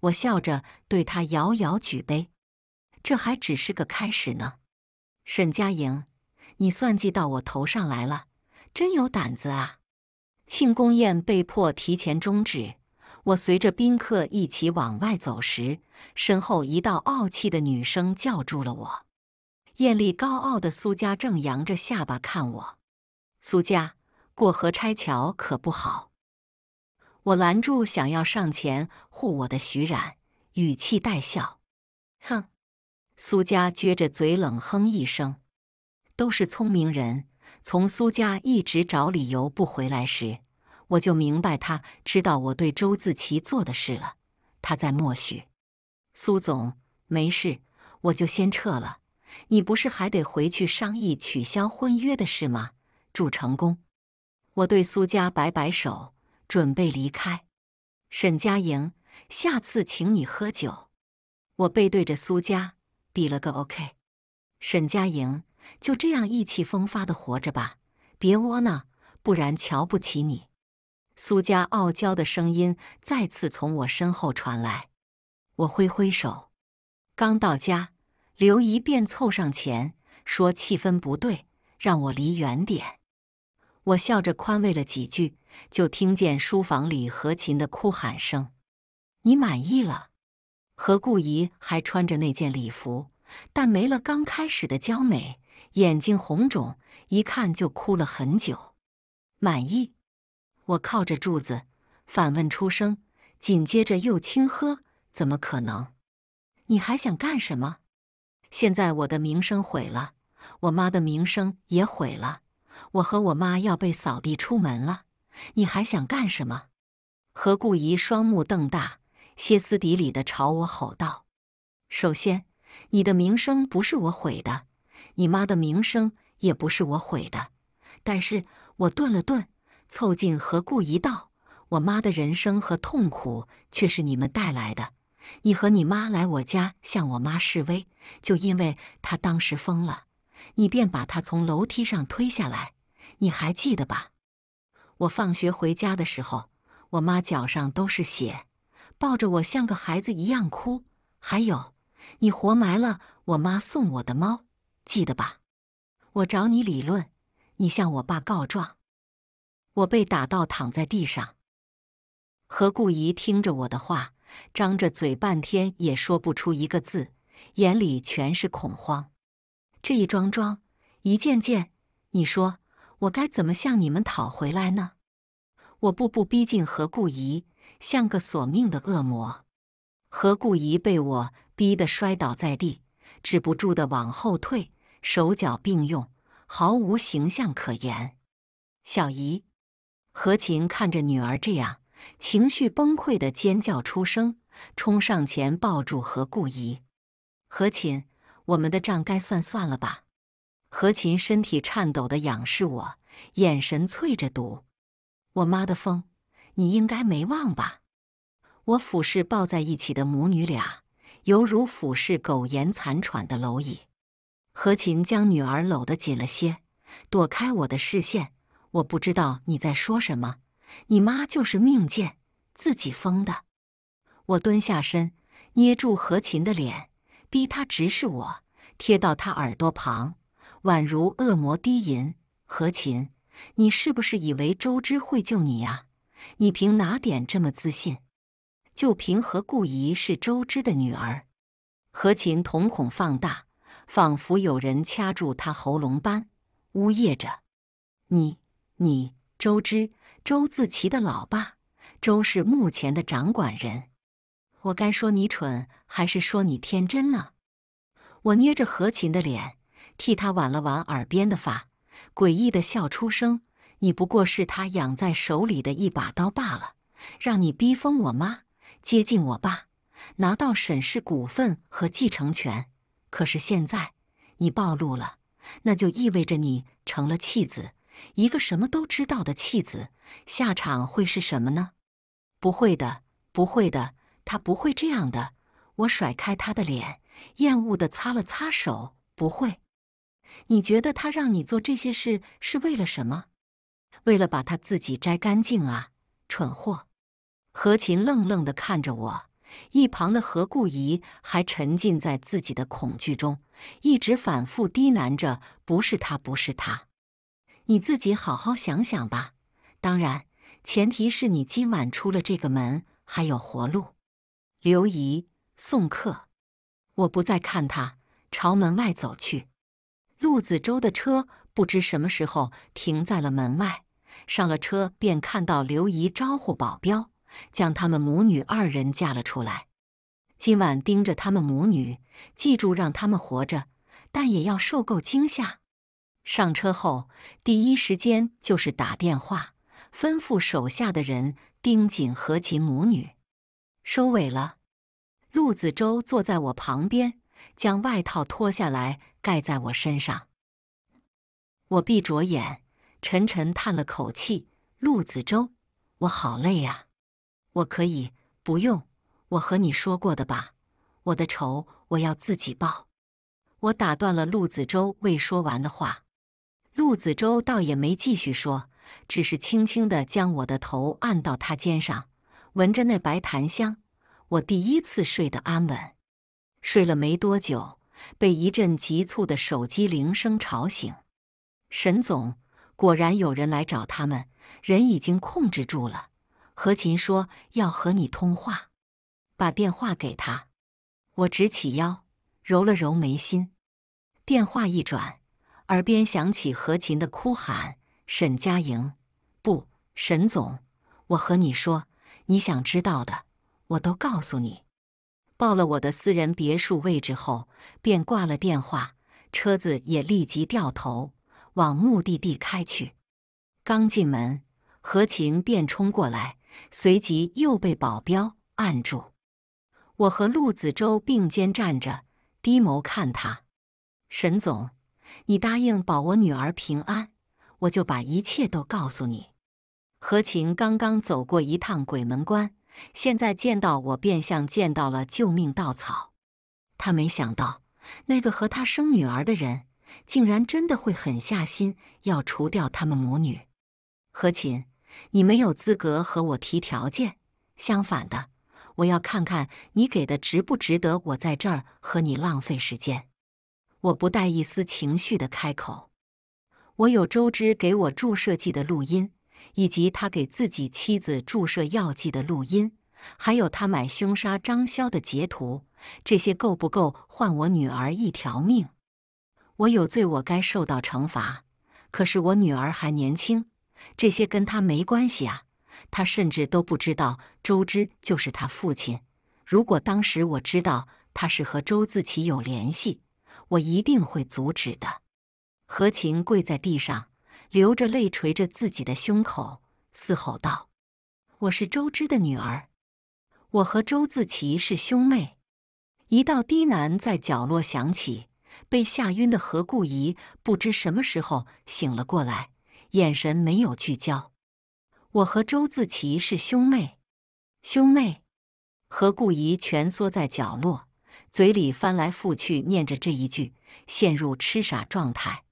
我笑着对他遥遥举杯，这还只是个开始呢。沈佳莹，你算计到我头上来了，真有胆子啊！庆功宴被迫提前终止。我随着宾客一起往外走时，身后一道傲气的女声叫住了我。艳丽高傲的苏家正扬着下巴看我，苏家过河拆桥可不好。我拦住想要上前护我的徐冉，语气带笑：“哼。”苏家撅着嘴冷哼一声。都是聪明人，从苏家一直找理由不回来时，我就明白他知道我对周自齐做的事了，他在默许。苏总没事，我就先撤了。你不是还得回去商议取消婚约的事吗？祝成功！我对苏家摆摆手，准备离开。沈佳莹，下次请你喝酒。我背对着苏家，比了个 OK。沈佳莹就这样意气风发的活着吧，别窝囊，不然瞧不起你。苏家傲娇的声音再次从我身后传来，我挥挥手。刚到家。刘姨便凑上前说：“气氛不对，让我离远点。”我笑着宽慰了几句，就听见书房里何琴的哭喊声：“你满意了？”何顾姨还穿着那件礼服，但没了刚开始的娇美，眼睛红肿，一看就哭了很久。满意？我靠着柱子反问出声，紧接着又轻喝：“怎么可能？你还想干什么？”现在我的名声毁了，我妈的名声也毁了，我和我妈要被扫地出门了。你还想干什么？何顾疑双目瞪大，歇斯底里地朝我吼道：“首先，你的名声不是我毁的，你妈的名声也不是我毁的。但是，我顿了顿，凑近何顾疑道：‘我妈的人生和痛苦却是你们带来的。’”你和你妈来我家向我妈示威，就因为她当时疯了，你便把她从楼梯上推下来，你还记得吧？我放学回家的时候，我妈脚上都是血，抱着我像个孩子一样哭。还有，你活埋了我妈送我的猫，记得吧？我找你理论，你向我爸告状，我被打到躺在地上。何顾宜听着我的话。张着嘴，半天也说不出一个字，眼里全是恐慌。这一桩桩，一件件，你说我该怎么向你们讨回来呢？我步步逼近何故仪，像个索命的恶魔。何故仪被我逼得摔倒在地，止不住的往后退，手脚并用，毫无形象可言。小姨，何晴看着女儿这样。情绪崩溃的尖叫出声，冲上前抱住何顾宜、何琴。我们的账该算算了吧？何琴身体颤抖的仰视我，眼神淬着毒。我妈的疯，你应该没忘吧？我俯视抱在一起的母女俩，犹如俯视苟延残喘的蝼蚁。何琴将女儿搂得紧了些，躲开我的视线。我不知道你在说什么。你妈就是命贱，自己疯的。我蹲下身，捏住何琴的脸，逼她直视我，贴到她耳朵旁，宛如恶魔低吟：“何琴，你是不是以为周知会救你啊？你凭哪点这么自信？就凭何顾姨是周知的女儿？”何琴瞳孔放大，仿佛有人掐住她喉咙般，呜咽着：“你，你。”周知，周自齐的老爸，周氏目前的掌管人。我该说你蠢，还是说你天真呢？我捏着何琴的脸，替他挽了挽耳边的发，诡异的笑出声。你不过是他养在手里的一把刀罢了，让你逼疯我妈，接近我爸，拿到沈氏股份和继承权。可是现在，你暴露了，那就意味着你成了弃子。一个什么都知道的弃子，下场会是什么呢？不会的，不会的，他不会这样的。我甩开他的脸，厌恶地擦了擦手。不会。你觉得他让你做这些事是为了什么？为了把他自己摘干净啊，蠢货！何琴愣愣地看着我，一旁的何顾宜还沉浸在自己的恐惧中，一直反复低喃着：“不是他，不是他。”你自己好好想想吧，当然，前提是你今晚出了这个门还有活路。刘姨送客，我不再看他，朝门外走去。陆子舟的车不知什么时候停在了门外，上了车便看到刘姨招呼保镖，将他们母女二人架了出来。今晚盯着他们母女，记住让他们活着，但也要受够惊吓。上车后，第一时间就是打电话，吩咐手下的人盯紧何琴母女。收尾了，陆子周坐在我旁边，将外套脱下来盖在我身上。我闭着眼，沉沉叹了口气。陆子周，我好累啊！我可以不用我和你说过的吧？我的仇我要自己报。我打断了陆子周未说完的话。陆子周倒也没继续说，只是轻轻的将我的头按到他肩上，闻着那白檀香，我第一次睡得安稳。睡了没多久，被一阵急促的手机铃声吵醒。沈总果然有人来找他们，人已经控制住了。何琴说要和你通话，把电话给他。我直起腰，揉了揉眉心。电话一转。耳边响起何琴的哭喊：“沈佳莹，不，沈总，我和你说，你想知道的，我都告诉你。”报了我的私人别墅位置后，便挂了电话，车子也立即掉头往目的地开去。刚进门，何琴便冲过来，随即又被保镖按住。我和陆子洲并肩站着，低眸看他，沈总。你答应保我女儿平安，我就把一切都告诉你。何琴刚刚走过一趟鬼门关，现在见到我便像见到了救命稻草。他没想到，那个和他生女儿的人，竟然真的会狠下心要除掉他们母女。何琴，你没有资格和我提条件。相反的，我要看看你给的值不值得我在这儿和你浪费时间。我不带一丝情绪的开口。我有周知给我注射剂的录音，以及他给自己妻子注射药剂的录音，还有他买凶杀张潇的截图。这些够不够换我女儿一条命？我有罪，我该受到惩罚。可是我女儿还年轻，这些跟她没关系啊。她甚至都不知道周知就是她父亲。如果当时我知道他是和周自奇有联系，我一定会阻止的！何晴跪在地上，流着泪捶着自己的胸口，嘶吼道：“我是周知的女儿，我和周自齐是兄妹。”一道低喃在角落响起。被吓晕的何顾仪不知什么时候醒了过来，眼神没有聚焦。“我和周自齐是兄妹，兄妹。”何顾宜蜷缩在角落。嘴里翻来覆去念着这一句，陷入痴傻状态。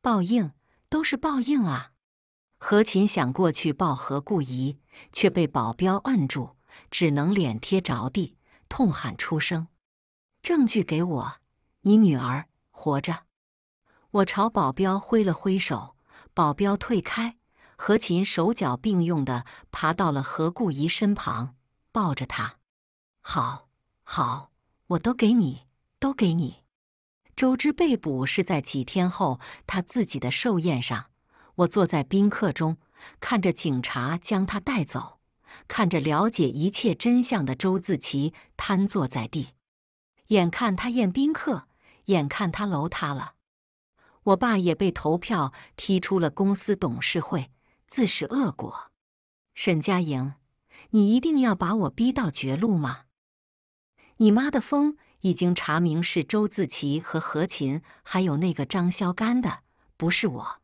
报应都是报应啊！何琴想过去抱何顾怡，却被保镖摁住，只能脸贴着地痛喊出声：“证据给我，你女儿活着！”我朝保镖挥了挥手，保镖退开。何琴手脚并用的爬到了何顾怡身旁，抱着她，好，好。我都给你，都给你。周知被捕是在几天后，他自己的寿宴上。我坐在宾客中，看着警察将他带走，看着了解一切真相的周自奇瘫坐在地，眼看他宴宾客，眼看他楼塌了。我爸也被投票踢出了公司董事会，自食恶果。沈佳莹，你一定要把我逼到绝路吗？你妈的疯已经查明是周自齐和何琴，还有那个张肖干的，不是我。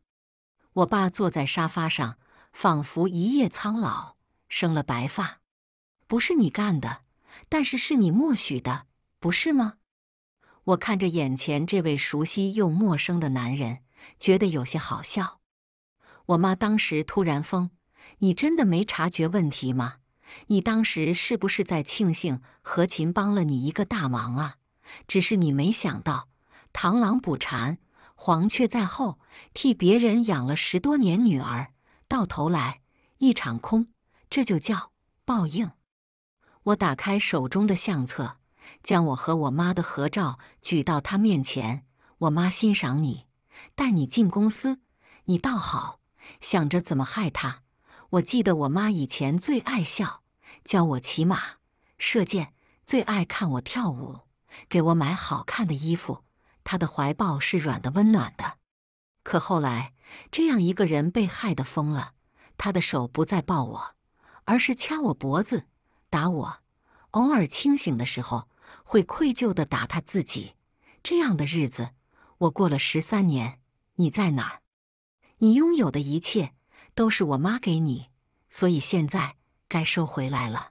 我爸坐在沙发上，仿佛一夜苍老，生了白发。不是你干的，但是是你默许的，不是吗？我看着眼前这位熟悉又陌生的男人，觉得有些好笑。我妈当时突然疯，你真的没察觉问题吗？你当时是不是在庆幸何琴帮了你一个大忙啊？只是你没想到，螳螂捕蝉，黄雀在后，替别人养了十多年女儿，到头来一场空，这就叫报应。我打开手中的相册，将我和我妈的合照举到她面前。我妈欣赏你，带你进公司，你倒好，想着怎么害她。我记得我妈以前最爱笑。教我骑马、射箭，最爱看我跳舞，给我买好看的衣服。他的怀抱是软的、温暖的。可后来，这样一个人被害得疯了。他的手不再抱我，而是掐我脖子、打我。偶尔清醒的时候，会愧疚地打他自己。这样的日子，我过了十三年。你在哪儿？你拥有的一切都是我妈给你，所以现在。该收回来了。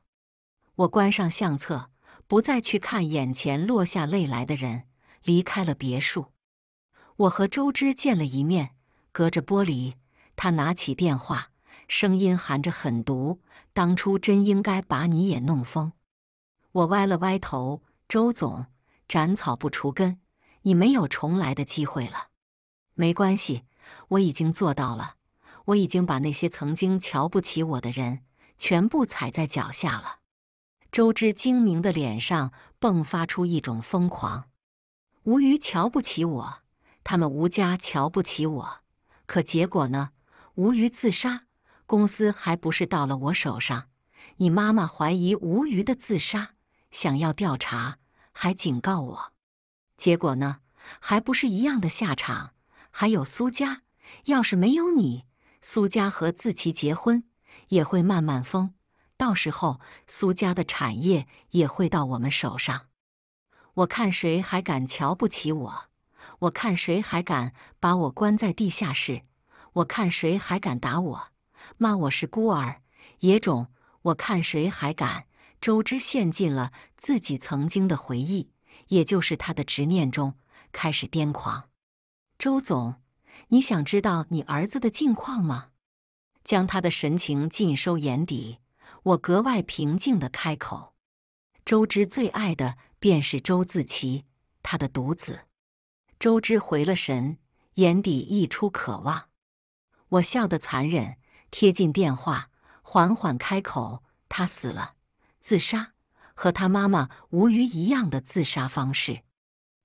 我关上相册，不再去看眼前落下泪来的人，离开了别墅。我和周知见了一面，隔着玻璃，他拿起电话，声音含着狠毒：“当初真应该把你也弄疯。”我歪了歪头：“周总，斩草不除根，你没有重来的机会了。”“没关系，我已经做到了，我已经把那些曾经瞧不起我的人。”全部踩在脚下了，周知精明的脸上迸发出一种疯狂。吴瑜瞧不起我，他们吴家瞧不起我，可结果呢？吴瑜自杀，公司还不是到了我手上？你妈妈怀疑吴瑜的自杀，想要调查，还警告我，结果呢？还不是一样的下场？还有苏家，要是没有你，苏家和自奇结婚。也会慢慢疯，到时候苏家的产业也会到我们手上。我看谁还敢瞧不起我！我看谁还敢把我关在地下室！我看谁还敢打我、骂我是孤儿、野种！我看谁还敢……周知陷进了自己曾经的回忆，也就是他的执念中，开始癫狂。周总，你想知道你儿子的近况吗？将他的神情尽收眼底，我格外平静的开口：“周知最爱的便是周自齐，他的独子。”周知回了神，眼底溢出渴望。我笑得残忍，贴近电话，缓缓开口：“他死了，自杀，和他妈妈吴瑜一样的自杀方式。”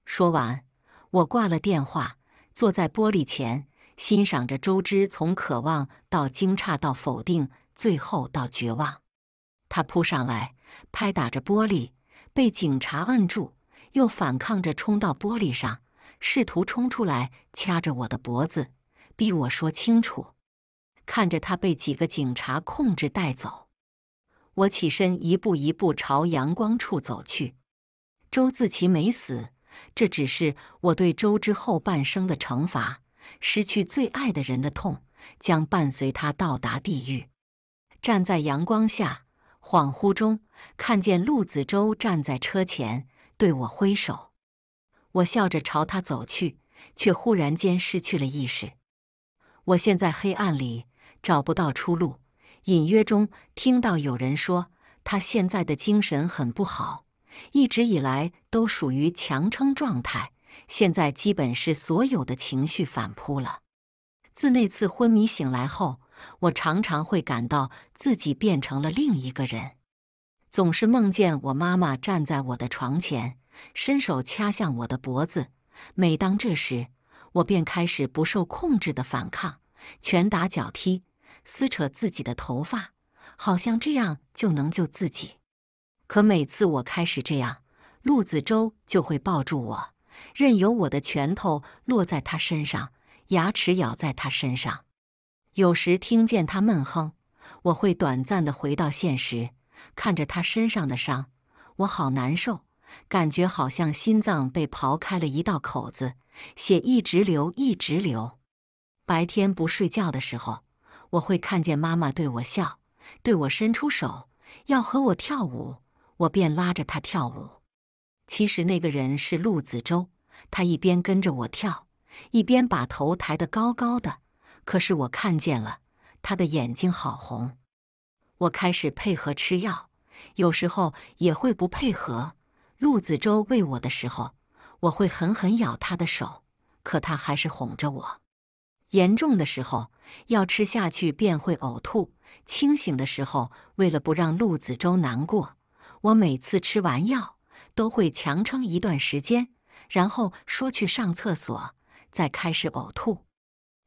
说完，我挂了电话，坐在玻璃前。欣赏着周知从渴望到惊诧到否定，最后到绝望。他扑上来，拍打着玻璃，被警察摁住，又反抗着冲到玻璃上，试图冲出来，掐着我的脖子，逼我说清楚。看着他被几个警察控制带走，我起身，一步一步朝阳光处走去。周自奇没死，这只是我对周知后半生的惩罚。失去最爱的人的痛，将伴随他到达地狱。站在阳光下，恍惚中看见陆子舟站在车前，对我挥手。我笑着朝他走去，却忽然间失去了意识。我现在黑暗里找不到出路，隐约中听到有人说他现在的精神很不好，一直以来都属于强撑状态。现在基本是所有的情绪反扑了。自那次昏迷醒来后，我常常会感到自己变成了另一个人。总是梦见我妈妈站在我的床前，伸手掐向我的脖子。每当这时，我便开始不受控制的反抗，拳打脚踢，撕扯自己的头发，好像这样就能救自己。可每次我开始这样，陆子周就会抱住我。任由我的拳头落在他身上，牙齿咬在他身上。有时听见他闷哼，我会短暂的回到现实，看着他身上的伤，我好难受，感觉好像心脏被刨开了一道口子，血一直流，一直流。白天不睡觉的时候，我会看见妈妈对我笑，对我伸出手，要和我跳舞，我便拉着他跳舞。其实那个人是陆子周，他一边跟着我跳，一边把头抬得高高的。可是我看见了他的眼睛好红。我开始配合吃药，有时候也会不配合。陆子周喂我的时候，我会狠狠咬他的手，可他还是哄着我。严重的时候，药吃下去便会呕吐；清醒的时候，为了不让陆子周难过，我每次吃完药。都会强撑一段时间，然后说去上厕所，再开始呕吐。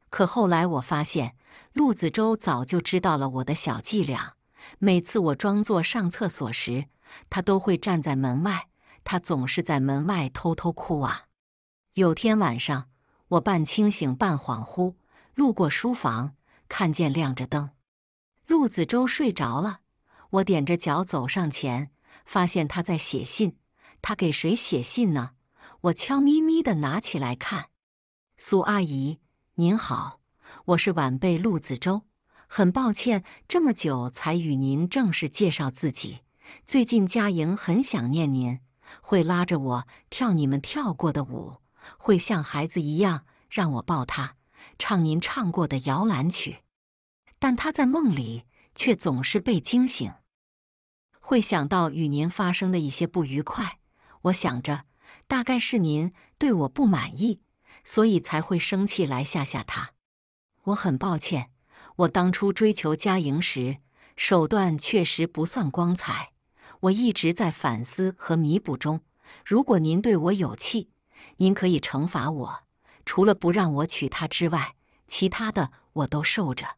可后来我发现，陆子周早就知道了我的小伎俩。每次我装作上厕所时，他都会站在门外。他总是在门外偷偷哭啊。有天晚上，我半清醒半恍惚，路过书房，看见亮着灯，陆子周睡着了。我踮着脚走上前，发现他在写信。他给谁写信呢？我悄咪咪的拿起来看。苏阿姨，您好，我是晚辈陆子舟，很抱歉这么久才与您正式介绍自己。最近佳莹很想念您，会拉着我跳你们跳过的舞，会像孩子一样让我抱她，唱您唱过的摇篮曲。但她在梦里却总是被惊醒，会想到与您发生的一些不愉快。我想着，大概是您对我不满意，所以才会生气来吓吓他。我很抱歉，我当初追求嘉莹时手段确实不算光彩。我一直在反思和弥补中。如果您对我有气，您可以惩罚我，除了不让我娶她之外，其他的我都受着。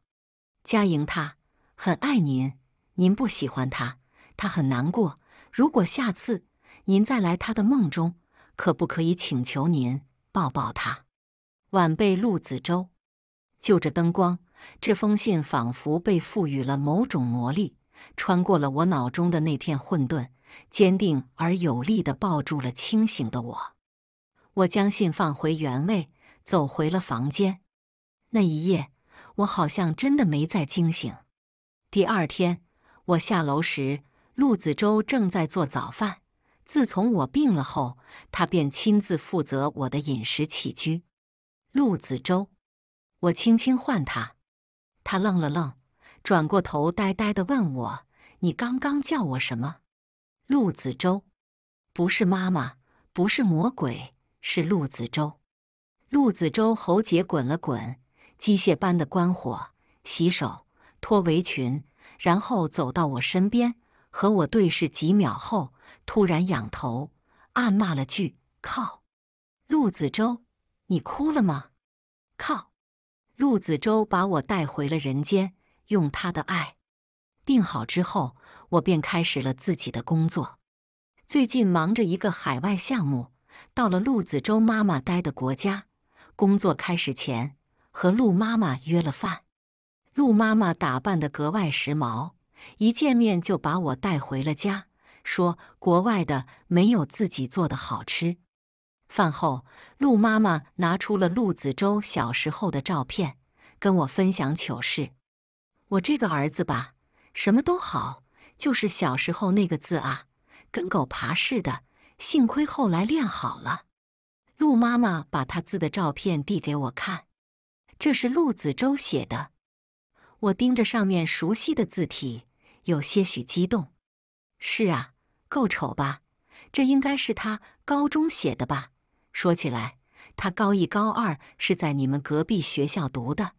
嘉莹她很爱您，您不喜欢她，她很难过。如果下次，您再来他的梦中，可不可以请求您抱抱他？晚辈陆子舟，就着灯光，这封信仿佛被赋予了某种魔力，穿过了我脑中的那片混沌，坚定而有力地抱住了清醒的我。我将信放回原位，走回了房间。那一夜，我好像真的没再惊醒。第二天，我下楼时，陆子舟正在做早饭。自从我病了后，他便亲自负责我的饮食起居。陆子周，我轻轻唤他，他愣了愣，转过头，呆呆的问我：“你刚刚叫我什么？”陆子周，不是妈妈，不是魔鬼，是陆子周。陆子周喉结滚了滚，机械般的关火、洗手、脱围裙，然后走到我身边，和我对视几秒后。突然仰头，暗骂了句：“靠！”陆子舟，你哭了吗？靠！陆子舟把我带回了人间，用他的爱。病好之后，我便开始了自己的工作。最近忙着一个海外项目，到了陆子舟妈妈待的国家。工作开始前，和陆妈妈约了饭。陆妈妈打扮得格外时髦，一见面就把我带回了家。说国外的没有自己做的好吃。饭后，陆妈妈拿出了陆子洲小时候的照片，跟我分享糗事。我这个儿子吧，什么都好，就是小时候那个字啊，跟狗爬似的。幸亏后来练好了。陆妈妈把他字的照片递给我看，这是陆子洲写的。我盯着上面熟悉的字体，有些许激动。是啊。够丑吧？这应该是他高中写的吧？说起来，他高一、高二是在你们隔壁学校读的，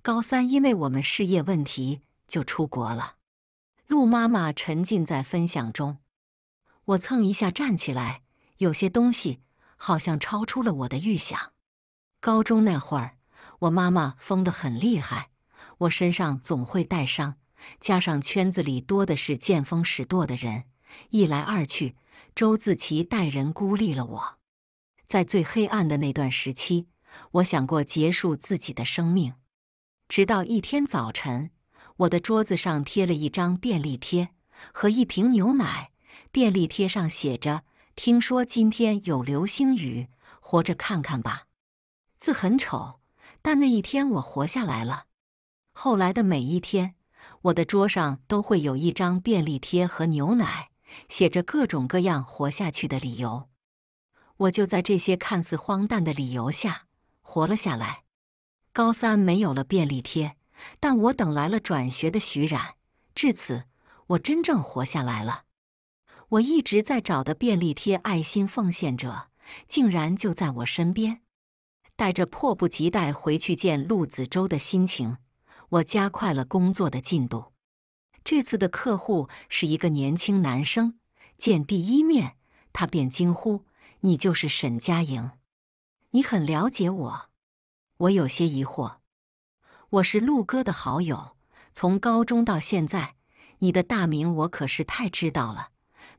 高三因为我们事业问题就出国了。陆妈妈沉浸在分享中，我蹭一下站起来，有些东西好像超出了我的预想。高中那会儿，我妈妈疯得很厉害，我身上总会带伤，加上圈子里多的是见风使舵的人。一来二去，周自齐带人孤立了我。在最黑暗的那段时期，我想过结束自己的生命。直到一天早晨，我的桌子上贴了一张便利贴和一瓶牛奶。便利贴上写着：“听说今天有流星雨，活着看看吧。”字很丑，但那一天我活下来了。后来的每一天，我的桌上都会有一张便利贴和牛奶。写着各种各样活下去的理由，我就在这些看似荒诞的理由下活了下来。高三没有了便利贴，但我等来了转学的徐冉。至此，我真正活下来了。我一直在找的便利贴爱心奉献者，竟然就在我身边。带着迫不及待回去见陆子洲的心情，我加快了工作的进度。这次的客户是一个年轻男生，见第一面，他便惊呼：“你就是沈佳莹，你很了解我。”我有些疑惑：“我是陆哥的好友，从高中到现在，你的大名我可是太知道了。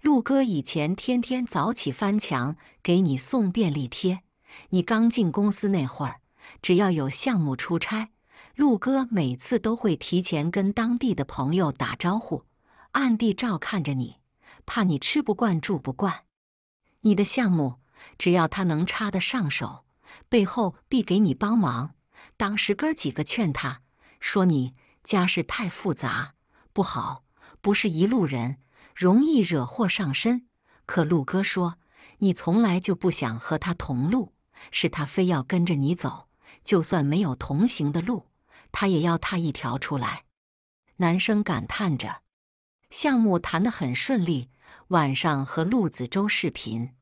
陆哥以前天天早起翻墙给你送便利贴，你刚进公司那会儿，只要有项目出差。”陆哥每次都会提前跟当地的朋友打招呼，暗地照看着你，怕你吃不惯、住不惯。你的项目，只要他能插得上手，背后必给你帮忙。当时哥几个劝他说：“你家世太复杂，不好，不是一路人，容易惹祸上身。”可陆哥说：“你从来就不想和他同路，是他非要跟着你走，就算没有同行的路。”他也要踏一条出来，男生感叹着：“项目谈的很顺利。”晚上和陆子洲视频：“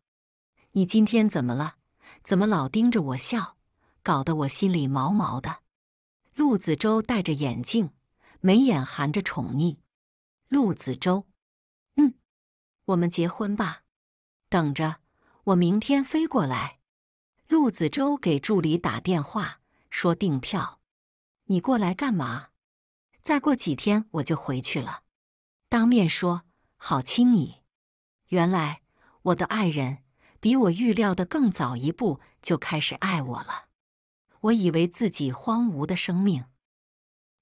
你今天怎么了？怎么老盯着我笑？搞得我心里毛毛的。”陆子洲戴着眼镜，眉眼含着宠溺。陆子洲：“嗯，我们结婚吧。”等着，我明天飞过来。陆子洲给助理打电话说订票。你过来干嘛？再过几天我就回去了。当面说好亲你。原来我的爱人比我预料的更早一步就开始爱我了。我以为自己荒芜的生命，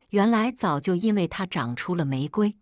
原来早就因为它长出了玫瑰。